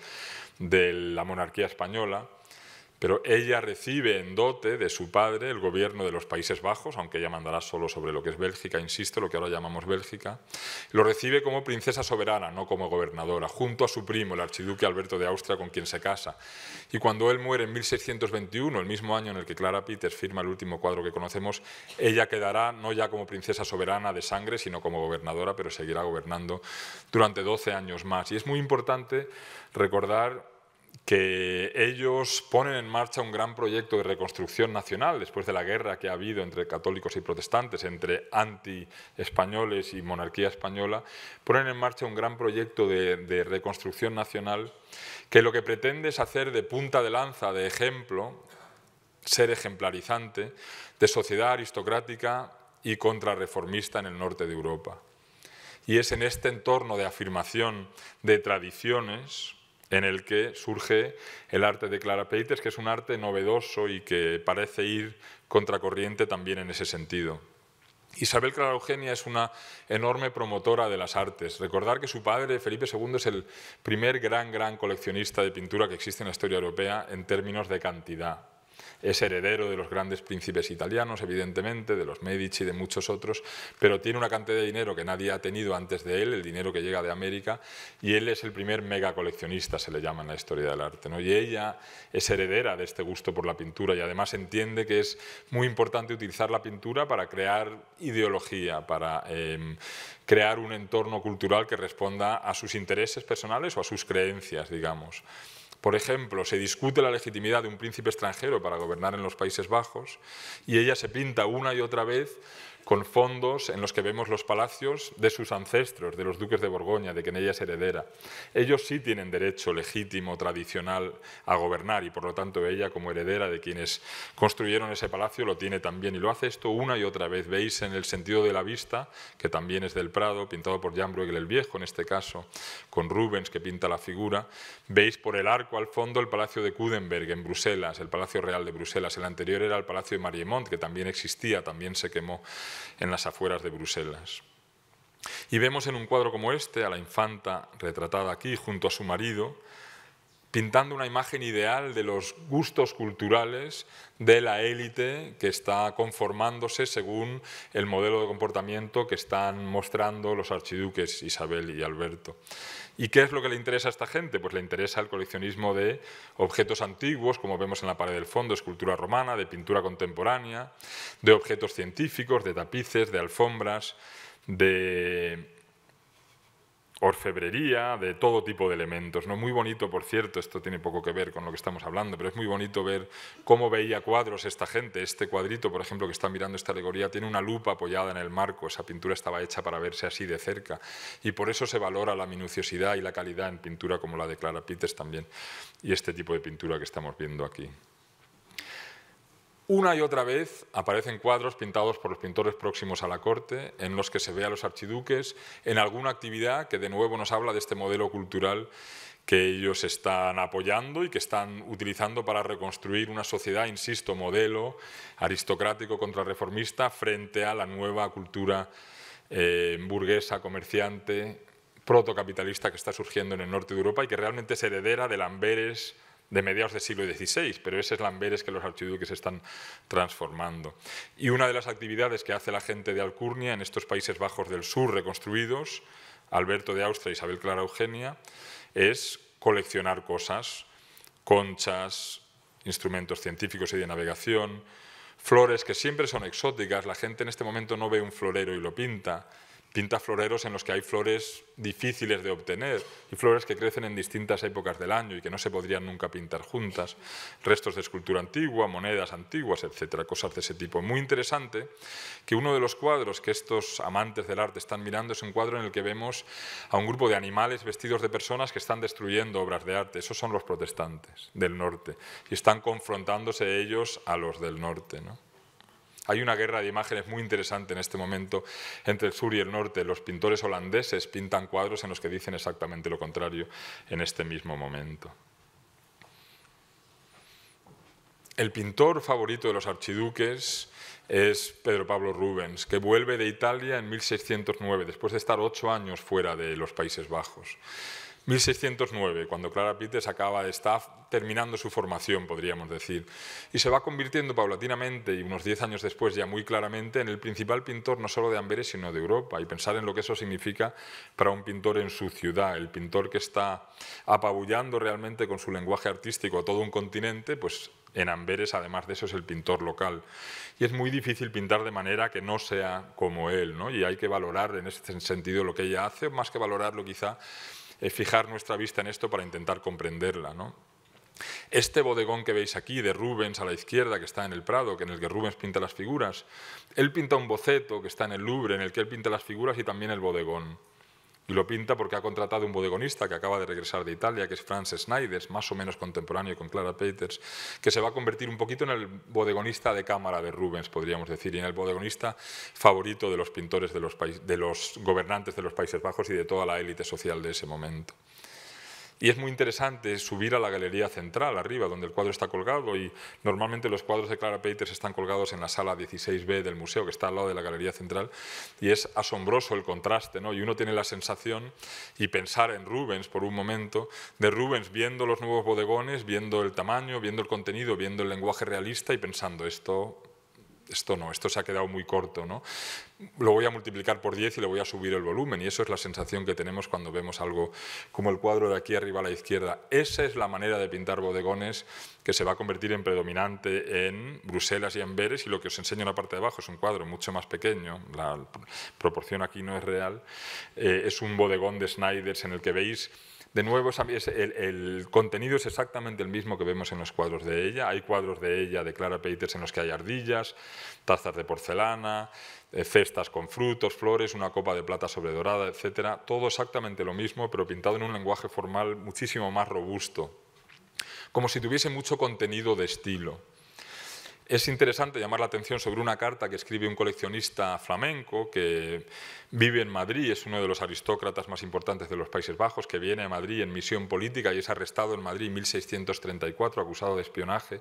Speaker 1: de la monarquía española pero ella recibe en dote de su padre el gobierno de los Países Bajos, aunque ella mandará solo sobre lo que es Bélgica, insisto, lo que ahora llamamos Bélgica, lo recibe como princesa soberana, no como gobernadora, junto a su primo, el archiduque Alberto de Austria, con quien se casa. Y cuando él muere en 1621, el mismo año en el que Clara Peters firma el último cuadro que conocemos, ella quedará no ya como princesa soberana de sangre, sino como gobernadora, pero seguirá gobernando durante 12 años más. Y es muy importante recordar que ellos ponen en marcha un gran proyecto de reconstrucción nacional después de la guerra que ha habido entre católicos y protestantes, entre anti-españoles y monarquía española, ponen en marcha un gran proyecto de, reconstrucción nacional que lo que pretende es hacer de punta de lanza, de ejemplo, ser ejemplarizante de sociedad aristocrática y contrarreformista en el norte de Europa. Y es en este entorno de afirmación de tradiciones en el que surge el arte de Clara Peters, que es un arte novedoso y que parece ir contracorriente también en ese sentido. Isabel Clara Eugenia es una enorme promotora de las artes. Recordar que su padre, Felipe II, es el primer gran, gran coleccionista de pintura que existe en la historia europea en términos de cantidad. Es heredero de los grandes príncipes italianos, evidentemente, de los Medici y de muchos otros, pero tiene una cantidad de dinero que nadie ha tenido antes de él, el dinero que llega de América, y él es el primer mega coleccionista, se le llama en la historia del arte. ¿no? Y ella es heredera de este gusto por la pintura y además entiende que es muy importante utilizar la pintura para crear ideología, para em, crear un entorno cultural que responda a sus intereses personales o a sus creencias, digamos. Por ejemplo, se discute la legitimidad de un príncipe extranjero para gobernar en los Países Bajos y ella se pinta una y otra vez con fondos en los que vemos los palacios de sus ancestros, de los duques de Borgoña, de quien ella es heredera. Ellos sí tienen derecho legítimo, tradicional, a gobernar y por lo tanto ella como heredera de quienes construyeron ese palacio lo tiene también y lo hace esto una y otra vez. Veis en el sentido de la vista, que también es del Prado, pintado por Jan Bruegel el Viejo en este caso, con Rubens que pinta la figura. Veis por el arco al fondo el Palacio de Kudenberg en Bruselas, el Palacio Real de Bruselas. El anterior era el Palacio de Mariemont, que también existía, también se quemó en las afueras de Bruselas. Y vemos en un cuadro como este a la infanta retratada aquí junto a su marido, pintando una imagen ideal de los gustos culturales de la élite que está conformándose según el modelo de comportamiento que están mostrando los archiduques Isabel y Alberto. ¿Y qué es lo que le interesa a esta gente? Pues le interesa el coleccionismo de objetos antiguos, como vemos en la pared del fondo, escultura romana, de pintura contemporánea, de objetos científicos, de tapices, de alfombras, de orfebrería, de todo tipo de elementos. ¿no? Muy bonito, por cierto, esto tiene poco que ver con lo que estamos hablando, pero es muy bonito ver cómo veía cuadros esta gente. Este cuadrito, por ejemplo, que está mirando esta alegoría, tiene una lupa apoyada en el marco. Esa pintura estaba hecha para verse así de cerca. Y por eso se valora la minuciosidad y la calidad en pintura, como la de Clara Peters también, y este tipo de pintura que estamos viendo aquí. Una y otra vez aparecen cuadros pintados por los pintores próximos a la corte, en los que se ve a los archiduques en alguna actividad que de nuevo nos habla de este modelo cultural que ellos están apoyando y que están utilizando para reconstruir una sociedad, insisto, modelo aristocrático contrarreformista frente a la nueva cultura eh, burguesa, comerciante, protocapitalista que está surgiendo en el norte de Europa y que realmente es heredera de Lamberes, de mediados del siglo XVI, pero ese es Lamberes que los archiduques están transformando. Y una de las actividades que hace la gente de Alcurnia en estos Países Bajos del Sur reconstruidos, Alberto de Austria, e Isabel Clara Eugenia, es coleccionar cosas, conchas, instrumentos científicos y de navegación, flores que siempre son exóticas, la gente en este momento no ve un florero y lo pinta, Pinta floreros en los que hay flores difíciles de obtener y flores que crecen en distintas épocas del año y que no se podrían nunca pintar juntas, restos de escultura antigua, monedas antiguas, etcétera, cosas de ese tipo. Muy interesante que uno de los cuadros que estos amantes del arte están mirando es un cuadro en el que vemos a un grupo de animales vestidos de personas que están destruyendo obras de arte. Esos son los protestantes del norte y están confrontándose ellos a los del norte. Hay una guerra de imágenes muy interesante en este momento entre el sur y el norte. Los pintores holandeses pintan cuadros en los que dicen exactamente lo contrario en este mismo momento. El pintor favorito de los archiduques es Pedro Pablo Rubens, que vuelve de Italia en 1609, después de estar ocho años fuera de los Países Bajos. 1609, cuando Clara pittes acaba, estar terminando su formación, podríamos decir, y se va convirtiendo paulatinamente, y unos 10 años después ya muy claramente, en el principal pintor no solo de Amberes, sino de Europa, y pensar en lo que eso significa para un pintor en su ciudad, el pintor que está apabullando realmente con su lenguaje artístico a todo un continente, pues en Amberes, además de eso, es el pintor local. Y es muy difícil pintar de manera que no sea como él, ¿no? y hay que valorar en ese sentido lo que ella hace, más que valorarlo quizá eh, fijar nuestra vista en esto para intentar comprenderla. Este bodegón que veis aquí de Rubens a la izquierda, que está en el Prado, que en el que Rubens pinta las figuras, él pinta un boceto que está en el Louvre, en el que él pinta las figuras y también el bodegón. Y lo pinta porque ha contratado un bodegonista que acaba de regresar de Italia, que es Franz Snyders, más o menos contemporáneo con Clara Peters, que se va a convertir un poquito en el bodegonista de cámara de Rubens, podríamos decir, y en el bodegonista favorito de los pintores, de los, de los gobernantes de los Países Bajos y de toda la élite social de ese momento. Y es muy interesante subir a la galería central, arriba, donde el cuadro está colgado y normalmente los cuadros de Clara Peters están colgados en la sala 16B del museo, que está al lado de la galería central, y es asombroso el contraste, ¿no? Y uno tiene la sensación, y pensar en Rubens por un momento, de Rubens viendo los nuevos bodegones, viendo el tamaño, viendo el contenido, viendo el lenguaje realista y pensando esto esto no, esto se ha quedado muy corto, ¿no? Lo voy a multiplicar por 10 y le voy a subir el volumen y eso es la sensación que tenemos cuando vemos algo como el cuadro de aquí arriba a la izquierda. Esa es la manera de pintar bodegones que se va a convertir en predominante en Bruselas y en Amberes y lo que os enseño en la parte de abajo es un cuadro mucho más pequeño, la proporción aquí no es real, eh, es un bodegón de Snyders en el que veis de nuevo, el, contenido es exactamente el mismo que vemos en los cuadros de ella. Hay cuadros de ella, de Clara Peters, en los que hay ardillas, tazas de porcelana, eh, cestas con frutos, flores, una copa de plata sobredorada, etc. Todo exactamente lo mismo, pero pintado en un lenguaje formal muchísimo más robusto, como si tuviese mucho contenido de estilo. Es interesante llamar la atención sobre una carta que escribe un coleccionista flamenco que Vive en Madrid, es uno de los aristócratas más importantes de los Países Bajos, que viene a Madrid en misión política y es arrestado en Madrid en 1634, acusado de espionaje,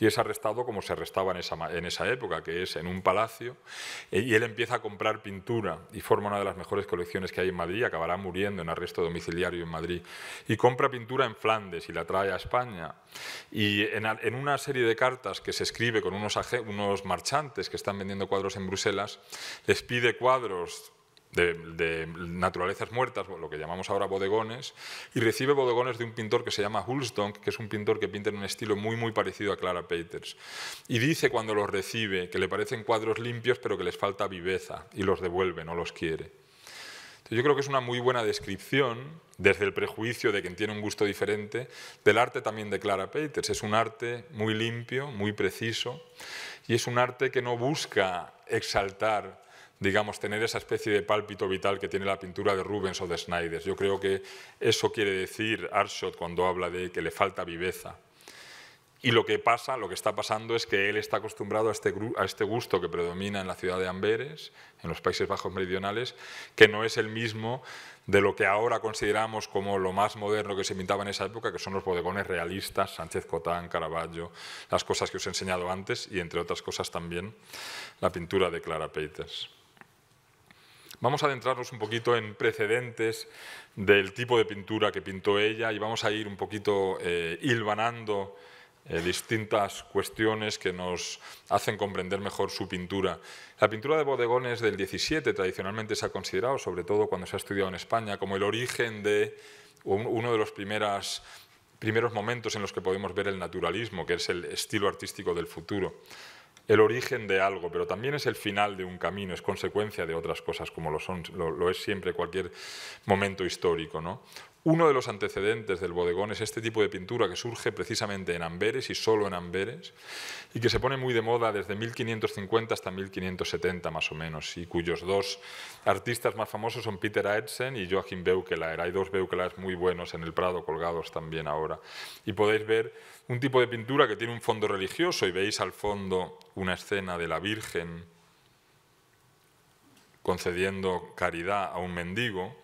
Speaker 1: y es arrestado como se arrestaba en esa, en esa época, que es en un palacio, eh, y él empieza a comprar pintura y forma una de las mejores colecciones que hay en Madrid, acabará muriendo en arresto domiciliario en Madrid, y compra pintura en Flandes y la trae a España. Y en, en una serie de cartas que se escribe con unos, unos marchantes que están vendiendo cuadros en Bruselas, les pide cuadros de, naturalezas muertas, lo que llamamos ahora bodegones, y recibe bodegones de un pintor que se llama Hulstonk, que es un pintor que pinta en un estilo muy, muy parecido a Clara Peters. Y dice cuando los recibe que le parecen cuadros limpios, pero que les falta viveza, y los devuelve, no los quiere. yo creo que es una muy buena descripción, desde el prejuicio de quien tiene un gusto diferente, del arte también de Clara Peters. Es un arte muy limpio, muy preciso, y es un arte que no busca exaltar digamos, tener esa especie de pálpito vital que tiene la pintura de Rubens o de Snyder. Yo creo que eso quiere decir Arshot cuando habla de que le falta viveza. Y lo que pasa, lo que está pasando es que él está acostumbrado a este, a este gusto que predomina en la ciudad de Amberes, en los Países Bajos meridionales, que no es el mismo de lo que ahora consideramos como lo más moderno que se pintaba en esa época, que son los bodegones realistas, Sánchez Cotán, Caravaggio, las cosas que os he enseñado antes y entre otras cosas también la pintura de Clara Peters. Vamos a adentrarnos un poquito en precedentes del tipo de pintura que pintó ella y vamos a ir un poquito eh, hilvanando eh, distintas cuestiones que nos hacen comprender mejor su pintura. La pintura de bodegones del 17 tradicionalmente se ha considerado, sobre todo cuando se ha estudiado en España, como el origen de uno de los primeros momentos en los que podemos ver el naturalismo, que es el estilo artístico del futuro el origen de algo, pero también es el final de un camino, es consecuencia de otras cosas, como lo, son, lo, es siempre cualquier momento histórico. ¿no? Uno de los antecedentes del bodegón es este tipo de pintura que surge precisamente en Amberes y solo en Amberes y que se pone muy de moda desde 1550 hasta 1570 más o menos y cuyos dos artistas más famosos son Peter Edsen y Joachim Beukelaer. Hay dos Beukelaers muy buenos en el Prado colgados también ahora y podéis ver un tipo de pintura que tiene un fondo religioso y veis al fondo una escena de la Virgen concediendo caridad a un mendigo,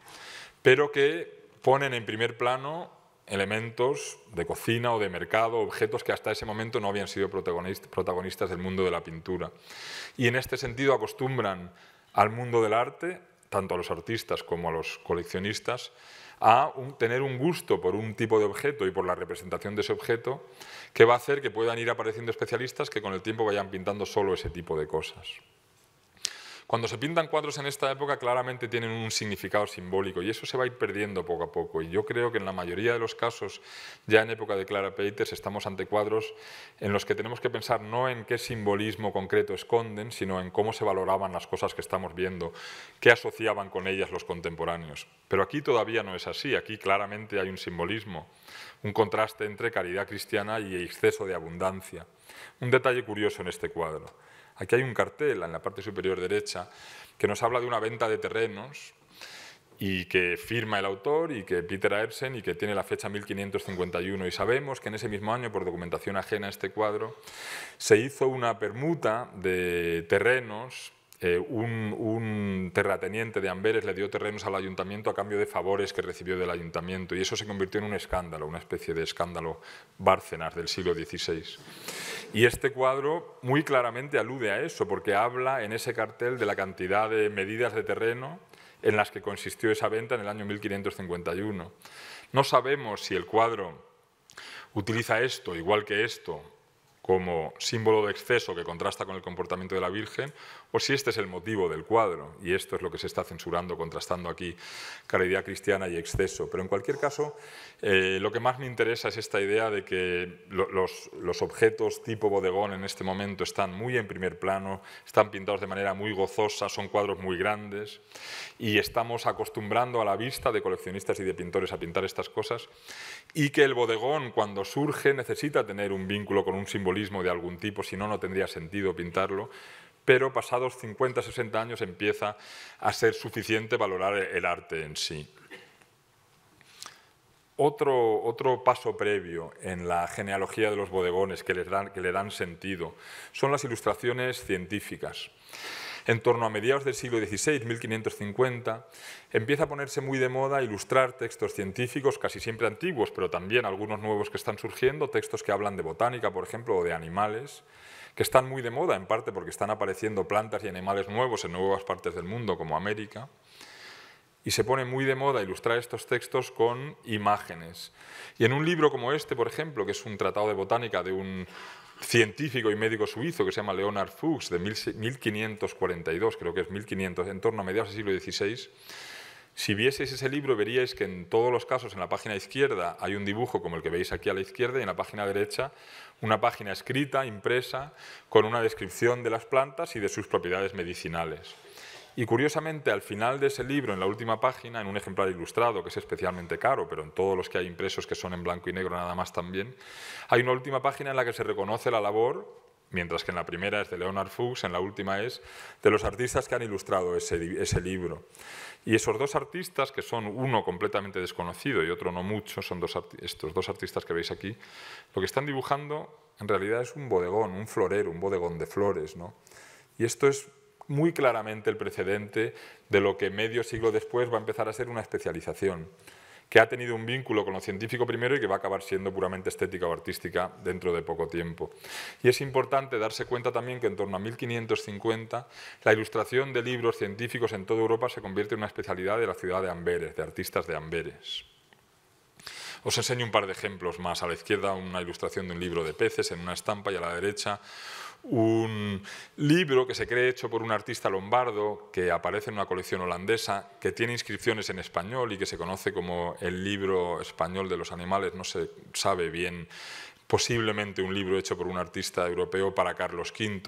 Speaker 1: pero que ponen en primer plano elementos de cocina o de mercado, objetos que hasta ese momento no habían sido protagonistas del mundo de la pintura. Y en este sentido acostumbran al mundo del arte, tanto a los artistas como a los coleccionistas, a tener un gusto por un tipo de objeto y por la representación de ese objeto que va a hacer que puedan ir apareciendo especialistas que con el tiempo vayan pintando solo ese tipo de cosas. Cuando se pintan cuadros en esta época claramente tienen un significado simbólico y eso se va a ir perdiendo poco a poco. Y yo creo que en la mayoría de los casos, ya en época de Clara Peters, estamos ante cuadros en los que tenemos que pensar no en qué simbolismo concreto esconden, sino en cómo se valoraban las cosas que estamos viendo, qué asociaban con ellas los contemporáneos. Pero aquí todavía no es así, aquí claramente hay un simbolismo, un contraste entre caridad cristiana y exceso de abundancia. Un detalle curioso en este cuadro. Aquí hay un cartel en la parte superior derecha que nos habla de una venta de terrenos y que firma el autor y que Peter Ebsen y que tiene la fecha 1551 y sabemos que en ese mismo año, por documentación ajena a este cuadro, se hizo una permuta de terrenos eh, un, un, terrateniente de Amberes le dio terrenos al ayuntamiento a cambio de favores que recibió del ayuntamiento y eso se convirtió en un escándalo, una especie de escándalo Bárcenas del siglo XVI. Y este cuadro muy claramente alude a eso porque habla en ese cartel de la cantidad de medidas de terreno en las que consistió esa venta en el año 1551. No sabemos si el cuadro utiliza esto, igual que esto, como símbolo de exceso que contrasta con el comportamiento de la Virgen, o si este es el motivo del cuadro, y esto es lo que se está censurando, contrastando aquí caridad cristiana y exceso. Pero en cualquier caso, eh, lo que más me interesa es esta idea de que los, los objetos tipo bodegón en este momento están muy en primer plano, están pintados de manera muy gozosa, son cuadros muy grandes, y estamos acostumbrando a la vista de coleccionistas y de pintores a pintar estas cosas, y que el bodegón cuando surge necesita tener un vínculo con un simbolismo de algún tipo, si no, no tendría sentido pintarlo pero pasados 50, 60 años empieza a ser suficiente valorar el arte en sí. Otro, paso previo en la genealogía de los bodegones que, que le dan sentido son las ilustraciones científicas. En torno a mediados del siglo XVI, 1550, empieza a ponerse muy de moda ilustrar textos científicos casi siempre antiguos, pero también algunos nuevos que están surgiendo, textos que hablan de botánica, por ejemplo, o de animales, que están muy de moda en parte porque están apareciendo plantas y animales nuevos en nuevas partes del mundo, como América. Y se pone muy de moda ilustrar estos textos con imágenes. Y en un libro como este, por ejemplo, que es un tratado de botánica de un científico y médico suizo que se llama Leonard Fuchs, de 1542, creo que es 1500, en torno a mediados del siglo XVI, si vieseis ese libro veríais que en todos los casos en la página izquierda hay un dibujo como el que veis aquí a la izquierda y en la página derecha una página escrita, impresa, con una descripción de las plantas y de sus propiedades medicinales. Y curiosamente, al final de ese libro, en la última página, en un ejemplar ilustrado, que es especialmente caro, pero en todos los que hay impresos que son en blanco y negro nada más también, hay una última página en la que se reconoce la labor, mientras que en la primera es de Leonard Fuchs, en la última es de los artistas que han ilustrado ese, ese libro. Y esos dos artistas, que son uno completamente desconocido y otro no mucho, son estos dos artistas que veis aquí, lo que están dibujando en realidad es un bodegón, un florero, un bodegón de flores. ¿no? Y esto es muy claramente el precedente de lo que medio siglo después va a empezar a ser una especialización que ha tenido un vínculo con lo científico primero y que va a acabar siendo puramente estética o artística dentro de poco tiempo. Y es importante darse cuenta también que en torno a 1550 la ilustración de libros científicos en toda Europa se convierte en una especialidad de la ciudad de Amberes, de artistas de Amberes. Os enseño un par de ejemplos más. A la izquierda una ilustración de un libro de peces en una estampa y a la derecha un libro que se cree hecho por un artista lombardo que aparece en una colección holandesa, que tiene inscripciones en español y que se conoce como el libro español de los animales, no se sabe bien posiblemente un libro hecho por un artista europeo para Carlos V.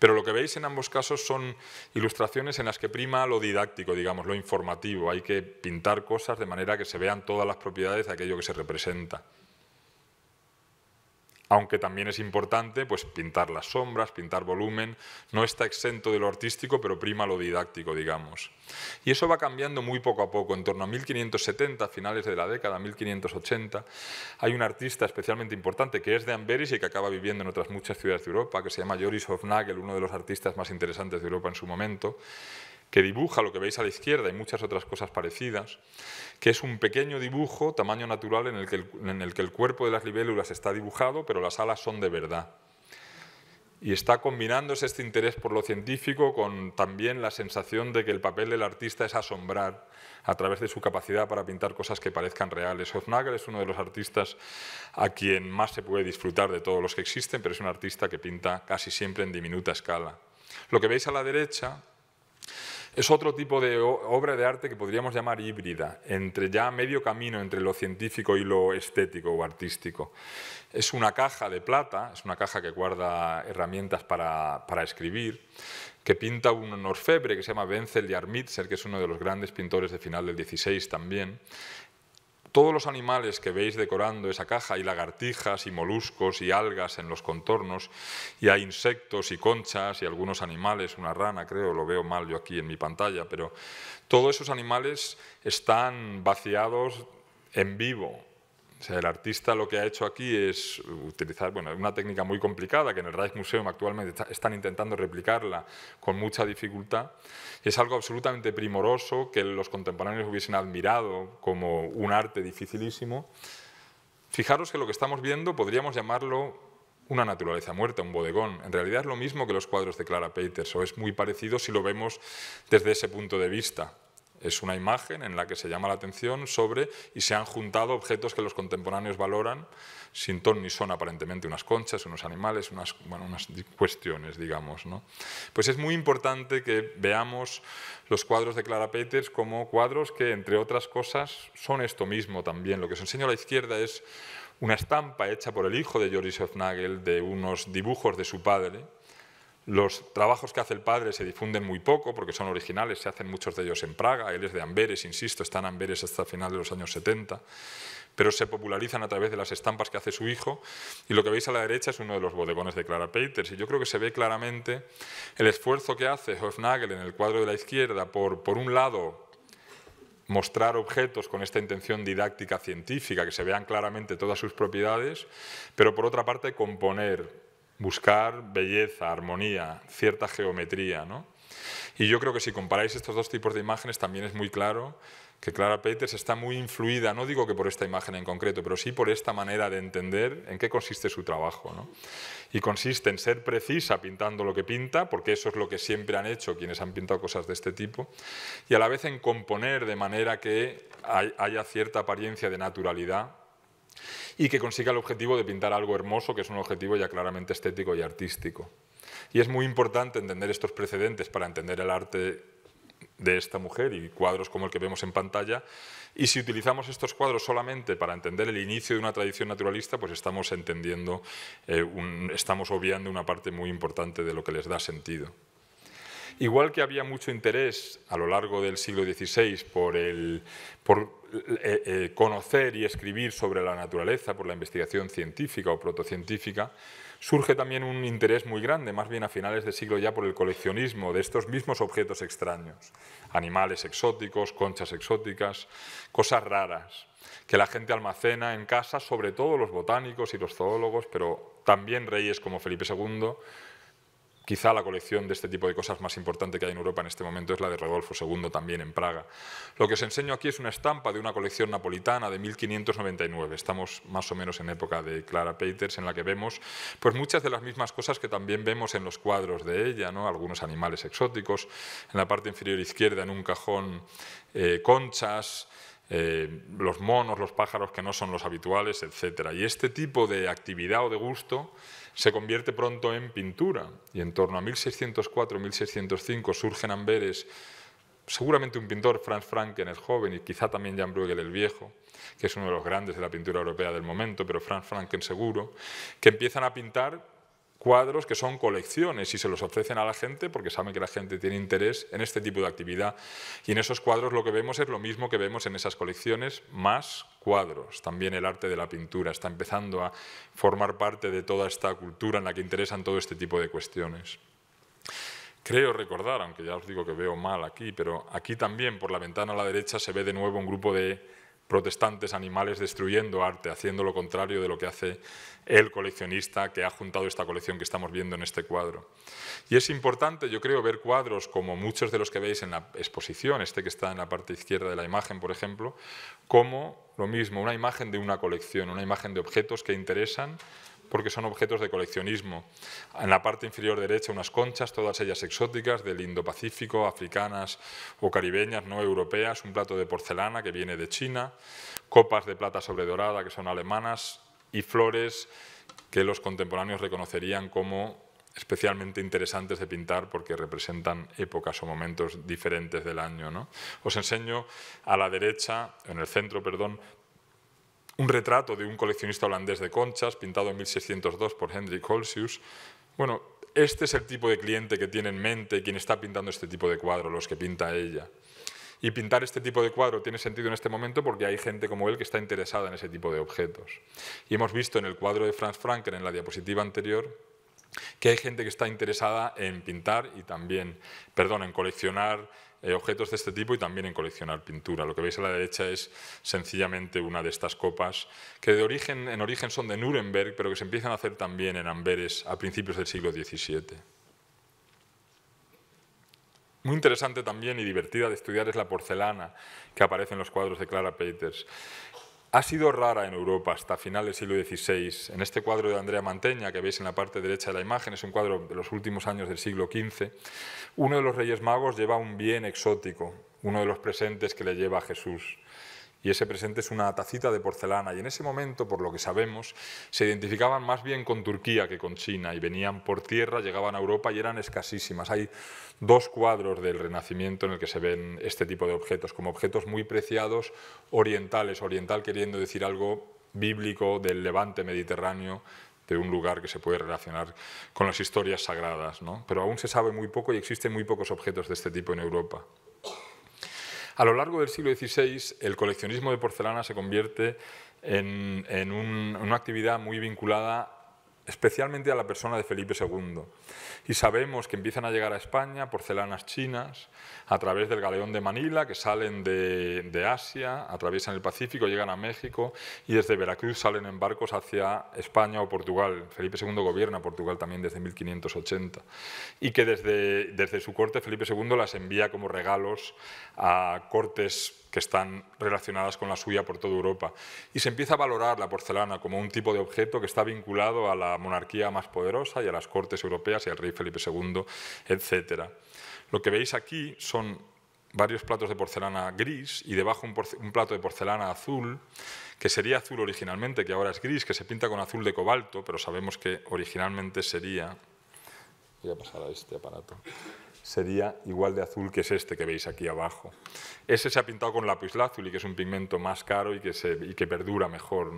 Speaker 1: Pero lo que veis en ambos casos son ilustraciones en las que prima lo didáctico, digamos, lo informativo. Hay que pintar cosas de manera que se vean todas las propiedades de aquello que se representa aunque también es importante pues, pintar las sombras, pintar volumen, no está exento de lo artístico, pero prima lo didáctico, digamos. Y eso va cambiando muy poco a poco. En torno a 1570, finales de la década, 1580, hay un artista especialmente importante que es de Amberes y que acaba viviendo en otras muchas ciudades de Europa, que se llama Joris Hofnagel, uno de los artistas más interesantes de Europa en su momento, que dibuja lo que veis a la izquierda y muchas otras cosas parecidas, que es un pequeño dibujo, tamaño natural, en el que el, en el, que el cuerpo de las libélulas está dibujado, pero las alas son de verdad. Y está combinándose este interés por lo científico con también la sensación de que el papel del artista es asombrar a través de su capacidad para pintar cosas que parezcan reales. Hofnagel es uno de los artistas a quien más se puede disfrutar de todos los que existen, pero es un artista que pinta casi siempre en diminuta escala. Lo que veis a la derecha es otro tipo de obra de arte que podríamos llamar híbrida, entre ya medio camino entre lo científico y lo estético o artístico. Es una caja de plata, es una caja que guarda herramientas para, escribir, que pinta un orfebre que se llama Wenzel de Armitzer, que es uno de los grandes pintores de final del XVI también, todos los animales que veis decorando esa caja, y lagartijas, y moluscos, y algas en los contornos, y hay insectos, y conchas, y algunos animales, una rana creo, lo veo mal yo aquí en mi pantalla, pero todos esos animales están vaciados en vivo, el artista lo que ha hecho aquí es utilizar una técnica muy complicada que en el Rijksmuseum actualmente están intentando replicarla con mucha dificultad. Es algo absolutamente primoroso que los contemporáneos hubiesen admirado como un arte dificilísimo. Fijaros que lo que estamos viendo podríamos llamarlo una naturaleza muerta, un bodegón. En realidad es lo mismo que los cuadros de Clara Peters, o es muy parecido si lo vemos desde ese punto de vista es una imagen en la que se llama la atención sobre y se han juntado objetos que los contemporáneos valoran sin ton ni son aparentemente unas conchas, unos animales, unas, unas cuestiones, digamos. Pues es muy importante que veamos los cuadros de Clara Peters como cuadros que, entre otras cosas, son esto mismo también. Lo que os enseño a la izquierda es una estampa hecha por el hijo de Joris Nagel de unos dibujos de su padre, los trabajos que hace el padre se difunden muy poco porque son originales, se hacen muchos de ellos en Praga, él es de Amberes, insisto, está en Amberes hasta el final de los años 70, pero se popularizan a través de las estampas que hace su hijo y lo que veis a la derecha es uno de los bodegones de Clara Peters y yo creo que se ve claramente el esfuerzo que hace Hofnagel en el cuadro de la izquierda por, por un lado, mostrar objetos con esta intención didáctica científica, que se vean claramente todas sus propiedades, pero por otra parte componer buscar belleza, armonía, cierta geometría. ¿no? Y yo creo que si comparáis estos dos tipos de imágenes también es muy claro que Clara Peters está muy influida, no digo que por esta imagen en concreto, pero sí por esta manera de entender en qué consiste su trabajo. ¿no? Y consiste en ser precisa pintando lo que pinta, porque eso es lo que siempre han hecho quienes han pintado cosas de este tipo, y a la vez en componer de manera que haya cierta apariencia de naturalidad y que consiga el objetivo de pintar algo hermoso, que es un objetivo ya claramente estético y artístico. Y es muy importante entender estos precedentes para entender el arte de esta mujer y cuadros como el que vemos en pantalla. Y si utilizamos estos cuadros solamente para entender el inicio de una tradición naturalista, pues estamos entendiendo, eh, estamos obviando una parte muy importante de lo que les da sentido. Igual que había mucho interés a lo largo del siglo XVI por, eh, eh, conocer y escribir sobre la naturaleza, por la investigación científica o protocientífica, surge también un interés muy grande, más bien a finales del siglo ya, por el coleccionismo de estos mismos objetos extraños, animales exóticos, conchas exóticas, cosas raras, que la gente almacena en casa, sobre todo los botánicos y los zoólogos, pero también reyes como Felipe II Quizá la colección de este tipo de cosas más importante que hay en Europa en este momento es la de Rodolfo II también en Praga. Lo que os enseño aquí es una estampa de una colección napolitana de 1599. Estamos más o menos en época de Clara Peters, en la que vemos pues, muchas de las mismas cosas que también vemos en los cuadros de ella, ¿no? algunos animales exóticos, en la parte inferior izquierda en un cajón eh, conchas, eh, los monos, los pájaros que no son los habituales, etc. Y este tipo de actividad o de gusto se convierte pronto en pintura. Y en torno a 1604-1605 surgen Amberes seguramente un pintor, Franz Franken el joven y quizá también Jan Bruegel el viejo, que es uno de los grandes de la pintura europea del momento, pero Franz Franken seguro, que empiezan a pintar cuadros que son colecciones y se los ofrecen a la gente porque saben que la gente tiene interés en este tipo de actividad. Y en esos cuadros lo que vemos es lo mismo que vemos en esas colecciones, más cuadros. También el arte de la pintura está empezando a formar parte de toda esta cultura en la que interesan todo este tipo de cuestiones. Creo recordar, aunque ya os digo que veo mal aquí, pero aquí también por la ventana a la derecha se ve de nuevo un grupo de protestantes animales destruyendo arte, haciendo lo contrario de lo que hace el coleccionista que ha juntado esta colección que estamos viendo en este cuadro. Y es importante, yo creo, ver cuadros como muchos de los que veis en la exposición, este que está en la parte izquierda de la imagen, por ejemplo, como lo mismo, una imagen de una colección, una imagen de objetos que interesan porque son objetos de coleccionismo. En la parte inferior derecha unas conchas, todas ellas exóticas, del Indo-Pacífico, africanas o caribeñas, no europeas, un plato de porcelana que viene de China, copas de plata sobre dorada que son alemanas y flores que los contemporáneos reconocerían como especialmente interesantes de pintar porque representan épocas o momentos diferentes del año. Os enseño a la derecha, en el centro, perdón, un retrato de un coleccionista holandés de conchas, pintado en 1602 por Hendrik Holsius. Bueno, este es el tipo de cliente que tiene en mente quien está pintando este tipo de cuadro, los que pinta ella. Y pintar este tipo de cuadro tiene sentido en este momento porque hay gente como él que está interesada en ese tipo de objetos. Y hemos visto en el cuadro de Franz Franken, en la diapositiva anterior, que hay gente que está interesada en pintar y también, perdón, en coleccionar objetos de este tipo y también en coleccionar pintura. Lo que veis a la derecha es sencillamente una de estas copas, que de origen, en origen son de Nuremberg, pero que se empiezan a hacer también en Amberes a principios del siglo XVII. Muy interesante también y divertida de estudiar es la porcelana que aparece en los cuadros de Clara Peters ha sido rara en Europa hasta finales del siglo XVI. En este cuadro de Andrea Manteña, que veis en la parte derecha de la imagen, es un cuadro de los últimos años del siglo XV, uno de los Reyes Magos lleva un bien exótico, uno de los presentes que le lleva a Jesús y ese presente es una tacita de porcelana. Y en ese momento, por lo que sabemos, se identificaban más bien con Turquía que con China y venían por tierra, llegaban a Europa y eran escasísimas. Hay dos cuadros del Renacimiento en el que se ven este tipo de objetos, como objetos muy preciados orientales, oriental queriendo decir algo bíblico del levante mediterráneo, de un lugar que se puede relacionar con las historias sagradas, pero aún se sabe muy poco y existen muy pocos objetos de este tipo en Europa. A lo largo del siglo XVI, el coleccionismo de porcelana se convierte en, una actividad muy vinculada especialmente a la persona de Felipe II. Y sabemos que empiezan a llegar a España porcelanas chinas a través del galeón de Manila, que salen de, Asia, atraviesan el Pacífico, llegan a México y desde Veracruz salen en barcos hacia España o Portugal. Felipe II gobierna Portugal también desde 1580. Y que desde, desde su corte Felipe II las envía como regalos a cortes que están relacionadas con la suya por toda Europa. Y se empieza a valorar la porcelana como un tipo de objeto que está vinculado a la monarquía más poderosa y a las cortes europeas y al rey Felipe II, etcétera. Lo que veis aquí son varios platos de porcelana gris y debajo un, plato de porcelana azul, que sería azul originalmente, que ahora es gris, que se pinta con azul de cobalto, pero sabemos que originalmente sería... Voy a pasar este aparato sería igual de azul que es este que veis aquí abajo. Ese se ha pintado con lapislázuli, que es un pigmento más caro y que, perdura mejor.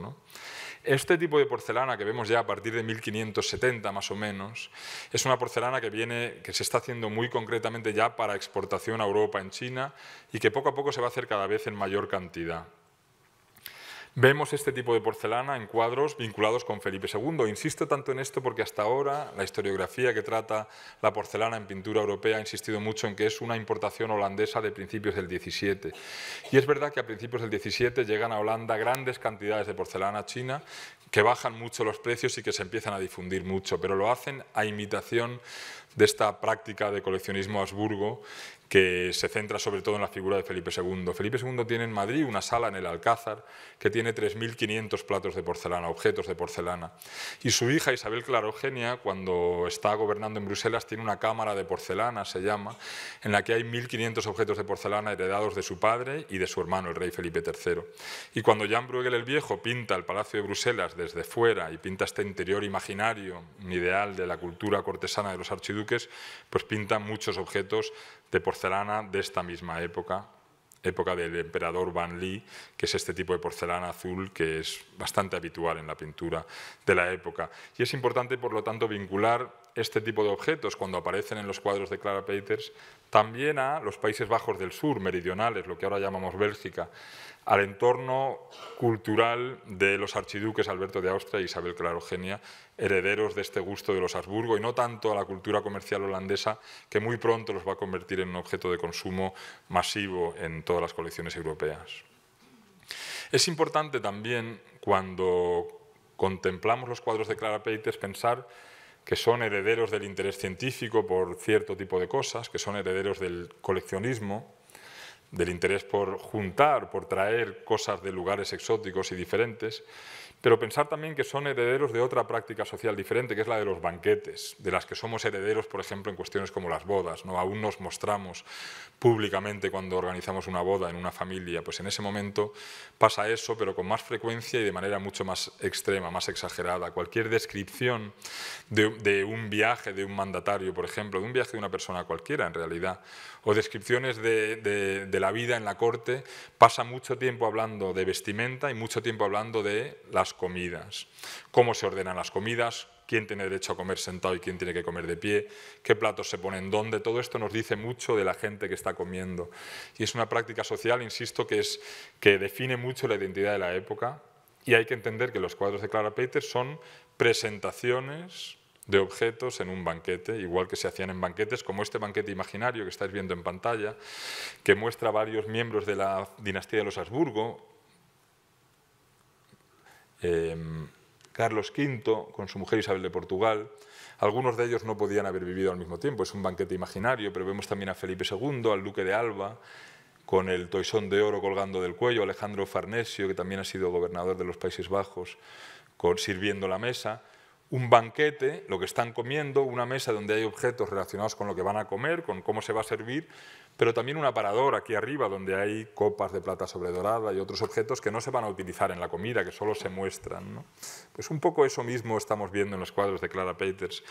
Speaker 1: Este tipo de porcelana que vemos ya a partir de 1570 más o menos, es una porcelana que, viene, que se está haciendo muy concretamente ya para exportación a Europa, en China, y que poco a poco se va a hacer cada vez en mayor cantidad. Vemos este tipo de porcelana en cuadros vinculados con Felipe II. Insisto tanto en esto porque hasta ahora la historiografía que trata la porcelana en pintura europea ha insistido mucho en que es una importación holandesa de principios del XVII. Y es verdad que a principios del XVII llegan a Holanda grandes cantidades de porcelana china que bajan mucho los precios y que se empiezan a difundir mucho, pero lo hacen a imitación de esta práctica de coleccionismo Habsburgo que se centra sobre todo en la figura de Felipe II. Felipe II tiene en Madrid una sala en el Alcázar que tiene 3.500 platos de porcelana, objetos de porcelana. Y su hija Isabel Clarogenia, cuando está gobernando en Bruselas, tiene una cámara de porcelana, se llama, en la que hay 1.500 objetos de porcelana heredados de su padre y de su hermano, el rey Felipe III. Y cuando Jan Bruegel el Viejo pinta el Palacio de Bruselas desde fuera y pinta este interior imaginario, ideal de la cultura cortesana de los archiduques, pues pinta muchos objetos de porcelana de esta misma época, época del emperador Van Lee, que es este tipo de porcelana azul que es bastante habitual en la pintura de la época. Y es importante, por lo tanto, vincular este tipo de objetos cuando aparecen en los cuadros de Clara Peters también a los Países Bajos del Sur, meridionales, lo que ahora llamamos Bélgica, al entorno cultural de los archiduques Alberto de Austria e Isabel Clarogenia, herederos de este gusto de los Habsburgo, y no tanto a la cultura comercial holandesa, que muy pronto los va a convertir en un objeto de consumo masivo en todas las colecciones europeas. Es importante también, cuando contemplamos los cuadros de Clara Peites, pensar que son herederos del interés científico por cierto tipo de cosas, que son herederos del coleccionismo, del interés por juntar, por traer cosas de lugares exóticos y diferentes, pero pensar también que son herederos de otra práctica social diferente, que es la de los banquetes, de las que somos herederos, por ejemplo, en cuestiones como las bodas. ¿no? Aún nos mostramos públicamente cuando organizamos una boda en una familia, pues en ese momento pasa eso, pero con más frecuencia y de manera mucho más extrema, más exagerada. Cualquier descripción de un viaje de un mandatario, por ejemplo, de un viaje de una persona cualquiera, en realidad, o descripciones de, la vida en la corte, pasa mucho tiempo hablando de vestimenta y mucho tiempo hablando de las comidas. Cómo se ordenan las comidas, quién tiene derecho a comer sentado y quién tiene que comer de pie, qué platos se ponen dónde, todo esto nos dice mucho de la gente que está comiendo. Y es una práctica social, insisto, que, es, que define mucho la identidad de la época y hay que entender que los cuadros de Clara Peters son presentaciones de objetos en un banquete, igual que se hacían en banquetes, como este banquete imaginario que estáis viendo en pantalla, que muestra varios miembros de la dinastía de los Habsburgo, em, Carlos V con su mujer Isabel de Portugal, algunos de ellos no podían haber vivido al mismo tiempo, es un banquete imaginario, pero vemos también a Felipe II, al duque de Alba, con el toisón de oro colgando del cuello, Alejandro Farnesio, que también ha sido gobernador de los Países Bajos, sirviendo la mesa un banquete, lo que están comiendo, una mesa donde hay objetos relacionados con lo que van a comer, con cómo se va a servir, pero también un aparador aquí arriba donde hay copas de plata sobredorada y otros objetos que no se van a utilizar en la comida, que solo se muestran. Pues un poco eso mismo estamos viendo en los cuadros de Clara Peters.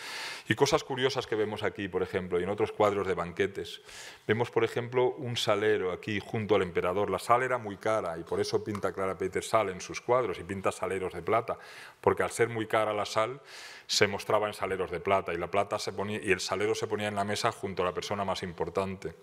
Speaker 1: Y cosas curiosas que vemos aquí, por ejemplo, y en otros cuadros de banquetes. Vemos, por ejemplo, un salero aquí junto al emperador. La sal era muy cara y por eso pinta Clara Peters sal en sus cuadros y pinta saleros de plata, porque al ser muy cara la sal se mostraba en saleros de plata y la plata se ponía y el salero se ponía en la mesa junto a la persona más importante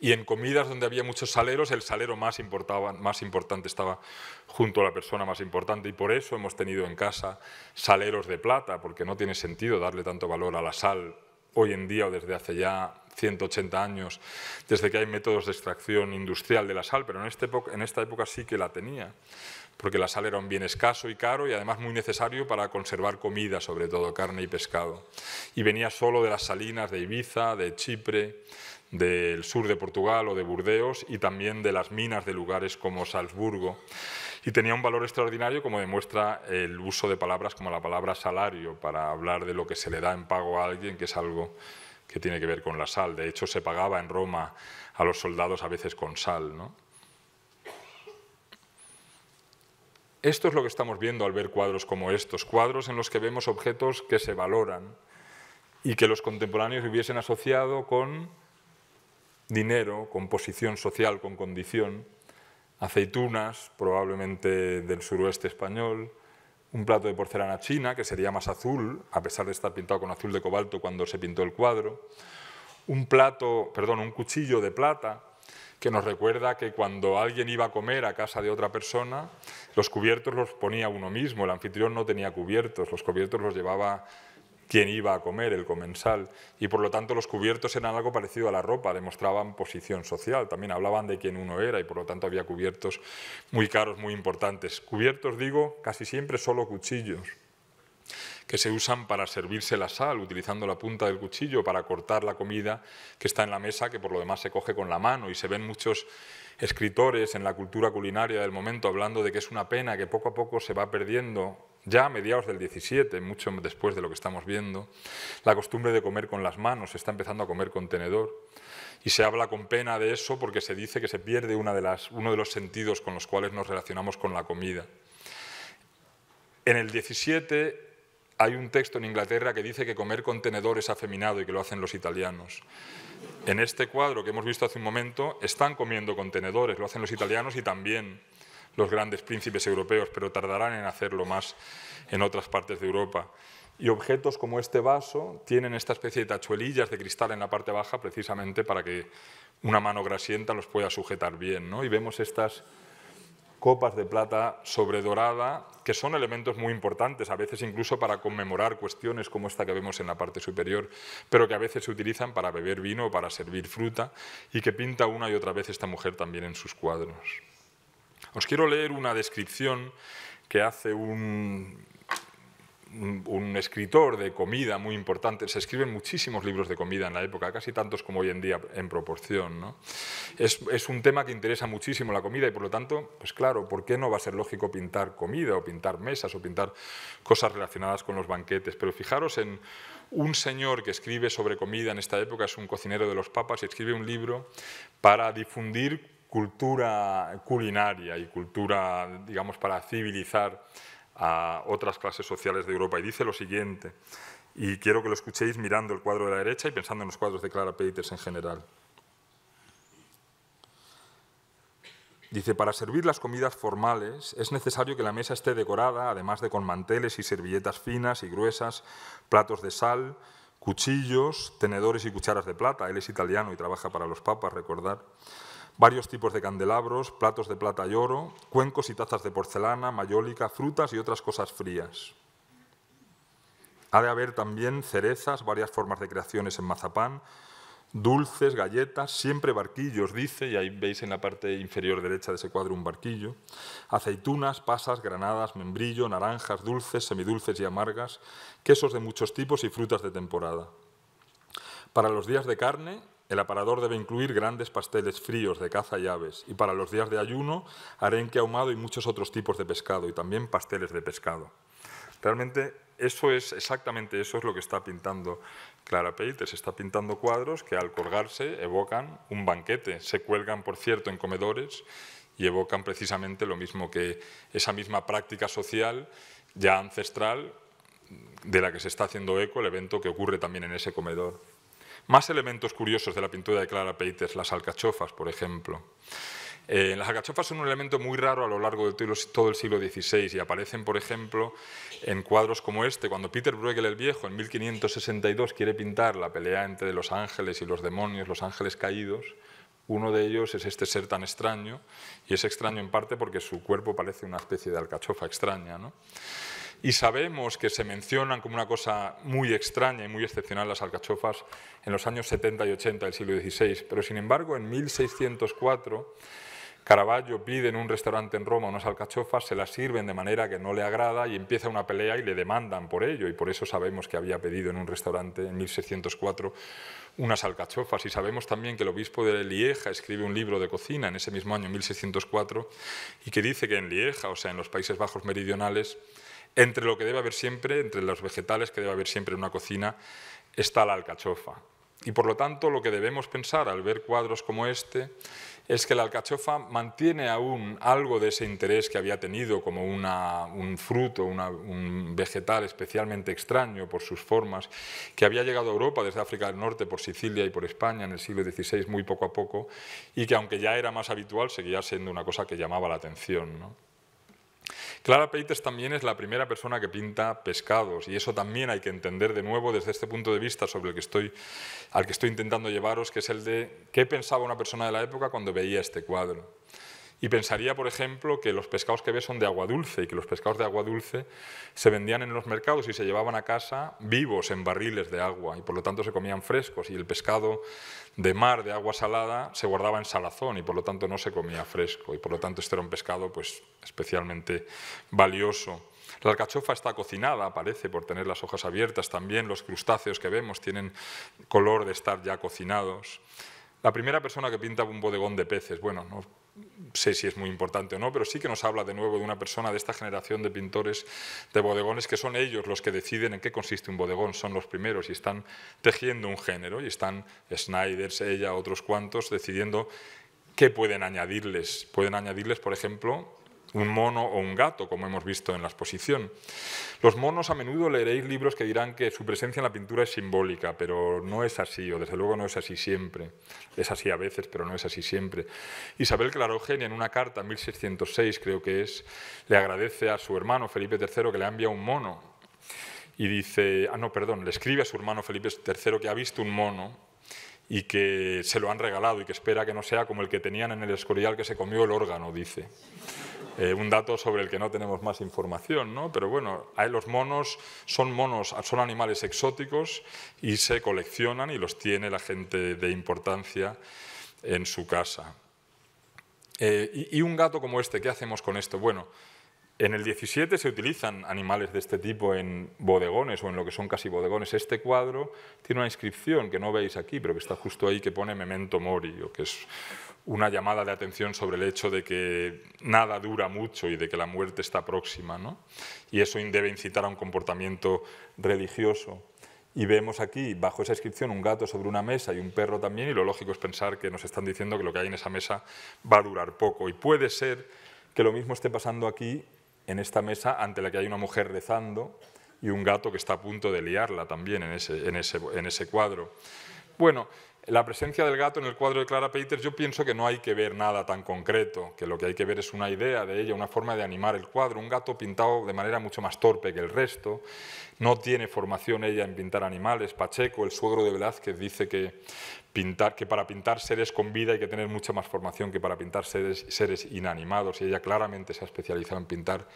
Speaker 1: y en comidas donde había muchos saleros, el salero más, importante estaba junto a la persona más importante y por eso hemos tenido en casa saleros de plata, porque no tiene sentido darle tanto valor a la sal hoy en día o desde hace ya 180 años, desde que hay métodos de extracción industrial de la sal, pero en, este en esta época sí que la tenía porque la sal era un bien escaso y caro y además muy necesario para conservar comida, sobre todo carne y pescado. Y venía solo de las salinas de Ibiza, de Chipre, del sur de Portugal o de Burdeos y también de las minas de lugares como Salzburgo. Y tenía un valor extraordinario, como demuestra el uso de palabras como la palabra salario, para hablar de lo que se le da en pago a alguien, que es algo que tiene que ver con la sal. De hecho, se pagaba en Roma a los soldados a veces con sal. ¿no? Esto es lo que estamos viendo al ver cuadros como estos, cuadros en los que vemos objetos que se valoran y que los contemporáneos hubiesen asociado con dinero, con social, con condición, aceitunas, probablemente del suroeste español, un plato de porcelana china, que sería más azul, a pesar de estar pintado con azul de cobalto cuando se pintó el cuadro, un plato, perdón, un cuchillo de plata, que nos recuerda que cuando alguien iba a comer a casa de otra persona, los cubiertos los ponía uno mismo, el anfitrión no tenía cubiertos, los cubiertos los llevaba quién iba a comer, el comensal, y por lo tanto los cubiertos eran algo parecido a la ropa, demostraban posición social, también hablaban de quién uno era y por lo tanto había cubiertos muy caros, muy importantes. Cubiertos, digo, casi siempre solo cuchillos, que se usan para servirse la sal, utilizando la punta del cuchillo para cortar la comida que está en la mesa, que por lo demás se coge con la mano. Y se ven muchos escritores en la cultura culinaria del momento hablando de que es una pena que poco a poco se va perdiendo ya a mediados del 17, mucho después de lo que estamos viendo, la costumbre de comer con las manos se está empezando a comer con tenedor. Y se habla con pena de eso porque se dice que se pierde una de uno de los sentidos con los cuales nos relacionamos con la comida. En el 17 hay un texto en Inglaterra que dice que comer con tenedor es afeminado y que lo hacen los italianos. En este cuadro que hemos visto hace un momento, están comiendo con tenedores, lo hacen los italianos y también los grandes príncipes europeos, pero tardarán en hacerlo más en otras partes de Europa. Y objetos como este vaso tienen esta especie de tachuelillas de cristal en la parte baja precisamente para que una mano grasienta los pueda sujetar bien. ¿no? Y vemos estas copas de plata sobredorada, que son elementos muy importantes, a veces incluso para conmemorar cuestiones como esta que vemos en la parte superior, pero que a veces se utilizan para beber vino o para servir fruta, y que pinta una y otra vez esta mujer también en sus cuadros. Os quiero leer una descripción que hace un, un, escritor de comida muy importante. Se escriben muchísimos libros de comida en la época, casi tantos como hoy en día en proporción. Es, es, un tema que interesa muchísimo la comida y por lo tanto, pues claro, ¿por qué no va a ser lógico pintar comida o pintar mesas o pintar cosas relacionadas con los banquetes? Pero fijaros en un señor que escribe sobre comida en esta época, es un cocinero de los papas y escribe un libro para difundir cultura culinaria y cultura, digamos, para civilizar a otras clases sociales de Europa. Y dice lo siguiente, y quiero que lo escuchéis mirando el cuadro de la derecha y pensando en los cuadros de Clara Peters en general. Dice, para servir las comidas formales es necesario que la mesa esté decorada, además de con manteles y servilletas finas y gruesas, platos de sal, cuchillos, tenedores y cucharas de plata. Él es italiano y trabaja para los papas, recordar varios tipos de candelabros, platos de plata y oro, cuencos y tazas de porcelana, mayólica, frutas y otras cosas frías. Ha de haber también cerezas, varias formas de creaciones en mazapán, dulces, galletas, siempre barquillos, dice, y ahí veis en la parte inferior derecha de ese cuadro un barquillo, aceitunas, pasas, granadas, membrillo, naranjas, dulces, semidulces y amargas, quesos de muchos tipos y frutas de temporada. Para los días de carne, el aparador debe incluir grandes pasteles fríos de caza y aves, y para los días de ayuno, arenque ahumado y muchos otros tipos de pescado, y también pasteles de pescado. Realmente eso es exactamente eso es lo que está pintando Clara se Está pintando cuadros que al colgarse evocan un banquete. Se cuelgan, por cierto, en comedores y evocan precisamente lo mismo que esa misma práctica social ya ancestral de la que se está haciendo eco el evento que ocurre también en ese comedor. Más elementos curiosos de la pintura de Clara Peters, las alcachofas, por ejemplo. Eh, las alcachofas son un elemento muy raro a lo largo de todo el siglo XVI y aparecen, por ejemplo, en cuadros como este, cuando Peter Bruegel el Viejo, en 1562, quiere pintar la pelea entre los ángeles y los demonios, los ángeles caídos. Uno de ellos es este ser tan extraño, y es extraño en parte porque su cuerpo parece una especie de alcachofa extraña. ¿no? Y sabemos que se mencionan como una cosa muy extraña y muy excepcional las alcachofas en los años 70 y 80 del siglo XVI, pero sin embargo en 1604 Caravaggio pide en un restaurante en Roma unas alcachofas, se las sirven de manera que no le agrada y empieza una pelea y le demandan por ello. Y por eso sabemos que había pedido en un restaurante en 1604 unas alcachofas. Y sabemos también que el obispo de Lieja escribe un libro de cocina en ese mismo año, 1604, y que dice que en Lieja, o sea, en los Países Bajos Meridionales, entre lo que debe haber siempre, entre los vegetales que debe haber siempre en una cocina, está la alcachofa. Y por lo tanto, lo que debemos pensar al ver cuadros como este es que la alcachofa mantiene aún algo de ese interés que había tenido como un fruto, un vegetal especialmente extraño por sus formas, que había llegado a Europa desde África del Norte, por Sicilia y por España en el siglo XVI muy poco a poco, y que aunque ya era más habitual, seguía siendo una cosa que llamaba la atención. Clara Peites también es la primera persona que pinta pescados y eso también hay que entender de nuevo desde este punto de vista sobre el que estoy, al que estoy intentando llevaros, que es el de qué pensaba una persona de la época cuando veía este cuadro. Y pensaría, por ejemplo, que los pescados que ve son de agua dulce y que los pescados de agua dulce se vendían en los mercados y se llevaban a casa vivos en barriles de agua y por lo tanto se comían frescos y el pescado de mar, de agua salada, se guardaba en salazón y por lo tanto no se comía fresco y por lo tanto este era un pescado pues, especialmente valioso. La alcachofa está cocinada, parece, por tener las hojas abiertas. También los crustáceos que vemos tienen color de estar ya cocinados. La primera persona que pinta un bodegón de peces, bueno, no sé si es muy importante o no, pero sí que nos habla de nuevo de una persona de esta generación de pintores de bodegones que son ellos los que deciden en qué consiste un bodegón, son los primeros y están tejiendo un género y están snyder ella, otros cuantos decidiendo qué pueden añadirles. Pueden añadirles, por ejemplo, un mono o un gato, como hemos visto en la exposición. Los monos a menudo leeréis libros que dirán que su presencia en la pintura es simbólica, pero no es así, o desde luego no es así siempre. Es así a veces, pero no es así siempre. Isabel Clarogenia, en una carta, 1606 creo que es, le agradece a su hermano Felipe III que le envía un mono. Y dice, ah, no, perdón, le escribe a su hermano Felipe III que ha visto un mono y que se lo han regalado y que espera que no sea como el que tenían en el Escorial que se comió el órgano, dice. Eh, un dato sobre el que no tenemos más información, ¿no? pero bueno, hay los monos son monos, son animales exóticos y se coleccionan y los tiene la gente de importancia en su casa. Eh, y, un gato como este, ¿qué hacemos con esto? Bueno, en el 17 se utilizan animales de este tipo en bodegones o en lo que son casi bodegones. Este cuadro tiene una inscripción que no veis aquí, pero que está justo ahí, que pone Memento Mori, o que es una llamada de atención sobre el hecho de que nada dura mucho y de que la muerte está próxima. ¿no? Y eso debe incitar a un comportamiento religioso. Y vemos aquí, bajo esa inscripción, un gato sobre una mesa y un perro también, y lo lógico es pensar que nos están diciendo que lo que hay en esa mesa va a durar poco. Y puede ser que lo mismo esté pasando aquí, en esta mesa, ante la que hay una mujer rezando y un gato que está a punto de liarla también en ese, en ese, en ese cuadro. Bueno, la presencia del gato en el cuadro de Clara Peters, yo pienso que no hay que ver nada tan concreto, que lo que hay que ver es una idea de ella, una forma de animar el cuadro. Un gato pintado de manera mucho más torpe que el resto, no tiene formación ella en pintar animales. Pacheco, el suegro de Velázquez, dice que, pintar, que para pintar seres con vida hay que tener mucha más formación que para pintar seres, seres inanimados, y ella claramente se ha especializado en pintar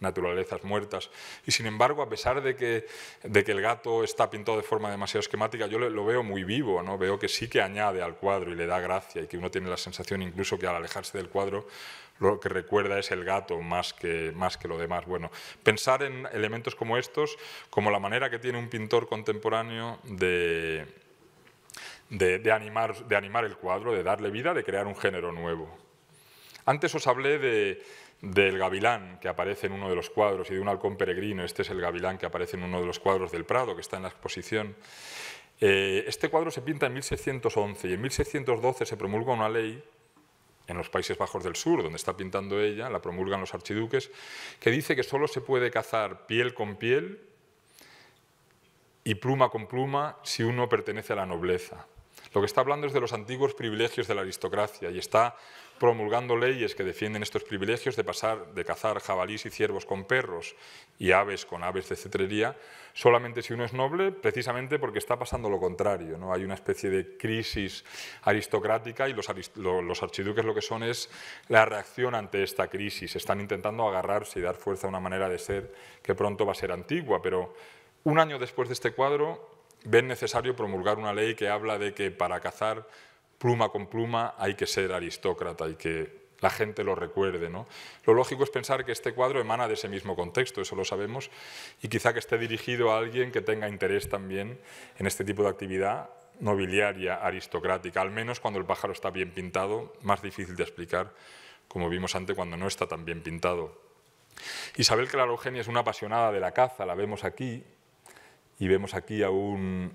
Speaker 1: naturalezas muertas. Y sin embargo, a pesar de que, de que el gato está pintado de forma demasiado esquemática, yo lo veo muy vivo, ¿no? veo que sí que añade al cuadro y le da gracia y que uno tiene la sensación incluso que al alejarse del cuadro lo que recuerda es el gato más que, más que lo demás. Bueno, pensar en elementos como estos, como la manera que tiene un pintor contemporáneo de, de, animar, de animar el cuadro, de darle vida, de crear un género nuevo. Antes os hablé de, del gavilán que aparece en uno de los cuadros y de un halcón peregrino, este es el gavilán que aparece en uno de los cuadros del Prado, que está en la exposición. Eh, este cuadro se pinta en 1611 y en 1612 se promulga una ley en los Países Bajos del Sur, donde está pintando ella, la promulgan los archiduques, que dice que solo se puede cazar piel con piel y pluma con pluma si uno pertenece a la nobleza. Lo que está hablando es de los antiguos privilegios de la aristocracia y está promulgando leyes que defienden estos privilegios de pasar de cazar jabalís y ciervos con perros y aves con aves de cetrería, solamente si uno es noble, precisamente porque está pasando lo contrario. ¿no? Hay una especie de crisis aristocrática y los, los archiduques lo que son es la reacción ante esta crisis. Están intentando agarrarse y dar fuerza a una manera de ser que pronto va a ser antigua, pero un año después de este cuadro ven necesario promulgar una ley que habla de que para cazar pluma con pluma hay que ser aristócrata y que la gente lo recuerde. ¿no? Lo lógico es pensar que este cuadro emana de ese mismo contexto, eso lo sabemos, y quizá que esté dirigido a alguien que tenga interés también en este tipo de actividad nobiliaria, aristocrática, al menos cuando el pájaro está bien pintado, más difícil de explicar, como vimos antes, cuando no está tan bien pintado. Isabel Clara Eugenia es una apasionada de la caza, la vemos aquí, y vemos aquí a un,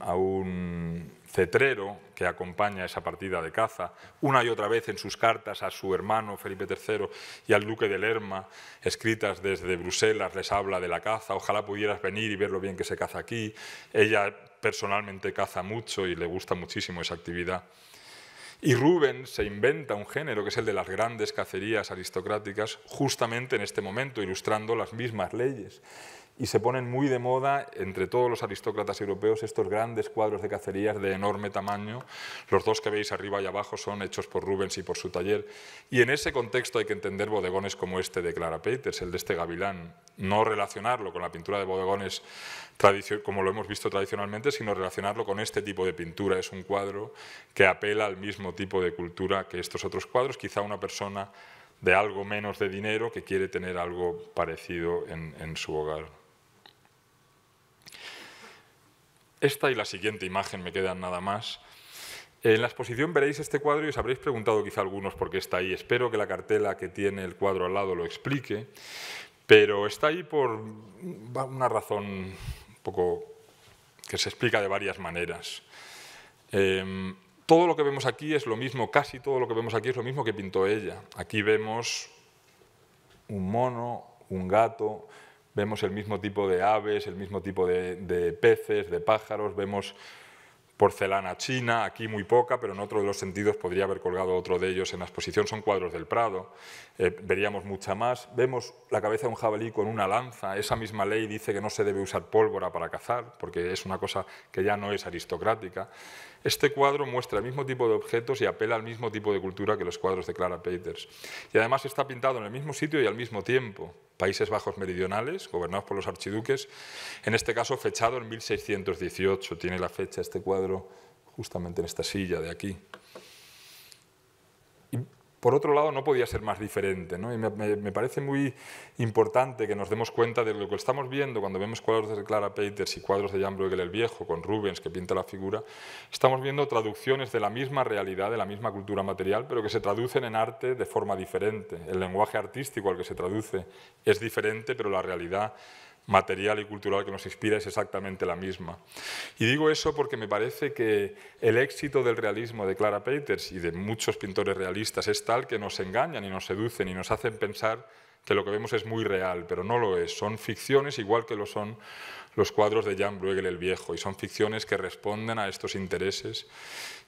Speaker 1: cetrero que acompaña esa partida de caza, una y otra vez en sus cartas a su hermano Felipe III y al duque de Lerma, escritas desde Bruselas, les habla de la caza, ojalá pudieras venir y ver lo bien que se caza aquí. Ella personalmente caza mucho y le gusta muchísimo esa actividad. Y Rubens se inventa un género que es el de las grandes cacerías aristocráticas justamente en este momento, ilustrando las mismas leyes y se ponen muy de moda entre todos los aristócratas europeos estos grandes cuadros de cacerías de enorme tamaño. Los dos que veis arriba y abajo son hechos por Rubens y por su taller. Y en ese contexto hay que entender bodegones como este de Clara Peters, el de este gavilán. No relacionarlo con la pintura de bodegones como lo hemos visto tradicionalmente, sino relacionarlo con este tipo de pintura. Es un cuadro que apela al mismo tipo de cultura que estos otros cuadros. Quizá una persona de algo menos de dinero que quiere tener algo parecido en, en su hogar. Esta y la siguiente imagen me quedan nada más. En la exposición veréis este cuadro y os habréis preguntado quizá algunos por qué está ahí. Espero que la cartela que tiene el cuadro al lado lo explique, pero está ahí por una razón un poco que se explica de varias maneras. Em, todo lo que vemos aquí es lo mismo, casi todo lo que vemos aquí es lo mismo que pintó ella. Aquí vemos un mono, un gato, vemos el mismo tipo de aves, el mismo tipo de, peces, de pájaros, vemos porcelana china, aquí muy poca, pero en otro de los sentidos podría haber colgado otro de ellos en la exposición, son cuadros del Prado, eh, veríamos mucha más. Vemos la cabeza de un jabalí con una lanza, esa misma ley dice que no se debe usar pólvora para cazar, porque es una cosa que ya no es aristocrática. Este cuadro muestra el mismo tipo de objetos y apela al mismo tipo de cultura que los cuadros de Clara Peters. Y además está pintado en el mismo sitio y al mismo tiempo. Países Bajos Meridionales, gobernados por los archiduques, en este caso fechado en 1618. Tiene la fecha este cuadro justamente en esta silla de aquí por otro lado, no podía ser más diferente. Y me, parece muy importante que nos demos cuenta de lo que estamos viendo cuando vemos cuadros de Clara Peters y cuadros de Jan Bruegel el Viejo, con Rubens, que pinta la figura, estamos viendo traducciones de la misma realidad, de la misma cultura material, pero que se traducen en arte de forma diferente. El lenguaje artístico al que se traduce es diferente, pero la realidad material y cultural que nos inspira es exactamente la misma. Y digo eso porque me parece que el éxito del realismo de Clara Peters y de muchos pintores realistas es tal que nos engañan y nos seducen y nos hacen pensar que lo que vemos es muy real, pero no lo es. Son ficciones igual que lo son los cuadros de Jan Bruegel el Viejo, y son ficciones que responden a estos intereses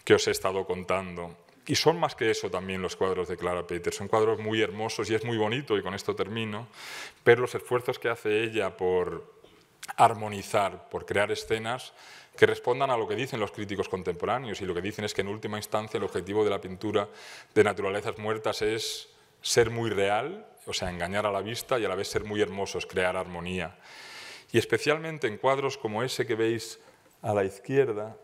Speaker 1: que os he estado contando y son más que eso también los cuadros de Clara Peters, son cuadros muy hermosos y es muy bonito, y con esto termino, pero los esfuerzos que hace ella por armonizar, por crear escenas que respondan a lo que dicen los críticos contemporáneos, y lo que dicen es que en última instancia el objetivo de la pintura de naturalezas muertas es ser muy real, o sea, engañar a la vista y a la vez ser muy hermosos, crear armonía. Y especialmente en cuadros como ese que veis a la izquierda,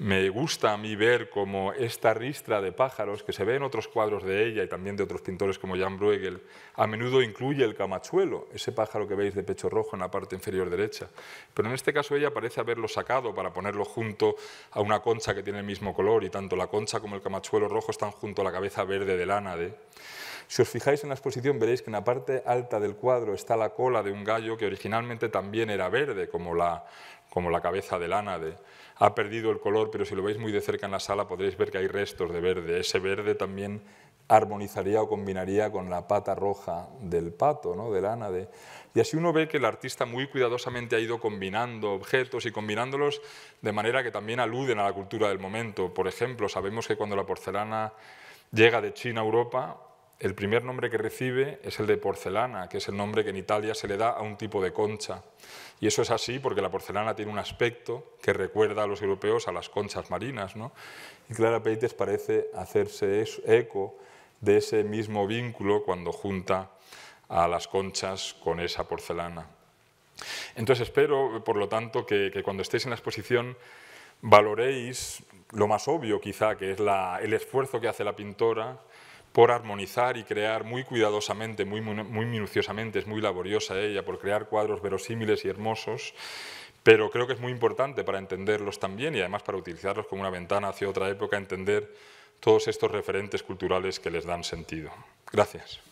Speaker 1: me gusta a mí ver cómo esta ristra de pájaros, que se ve en otros cuadros de ella y también de otros pintores como Jan Bruegel, a menudo incluye el camachuelo, ese pájaro que veis de pecho rojo en la parte inferior derecha. Pero en este caso ella parece haberlo sacado para ponerlo junto a una concha que tiene el mismo color y tanto la concha como el camachuelo rojo están junto a la cabeza verde del ánade. Si os fijáis en la exposición veréis que en la parte alta del cuadro está la cola de un gallo que originalmente también era verde, como la, como la cabeza del ánade ha perdido el color, pero si lo veis muy de cerca en la sala podréis ver que hay restos de verde. Ese verde también armonizaría o combinaría con la pata roja del pato, ¿no? del ánade. Y así uno ve que el artista muy cuidadosamente ha ido combinando objetos y combinándolos de manera que también aluden a la cultura del momento. Por ejemplo, sabemos que cuando la porcelana llega de China a Europa, el primer nombre que recibe es el de porcelana, que es el nombre que en Italia se le da a un tipo de concha. Y eso es así porque la porcelana tiene un aspecto que recuerda a los europeos a las conchas marinas. ¿no? Y Clara Peites parece hacerse eco de ese mismo vínculo cuando junta a las conchas con esa porcelana. Entonces espero, por lo tanto, que, cuando estéis en la exposición valoréis lo más obvio quizá, que es el esfuerzo que hace la pintora por armonizar y crear muy cuidadosamente, muy, muy minuciosamente, es muy laboriosa ella, por crear cuadros verosímiles y hermosos, pero creo que es muy importante para entenderlos también y además para utilizarlos como una ventana hacia otra época, entender todos estos referentes culturales que les dan sentido. Gracias.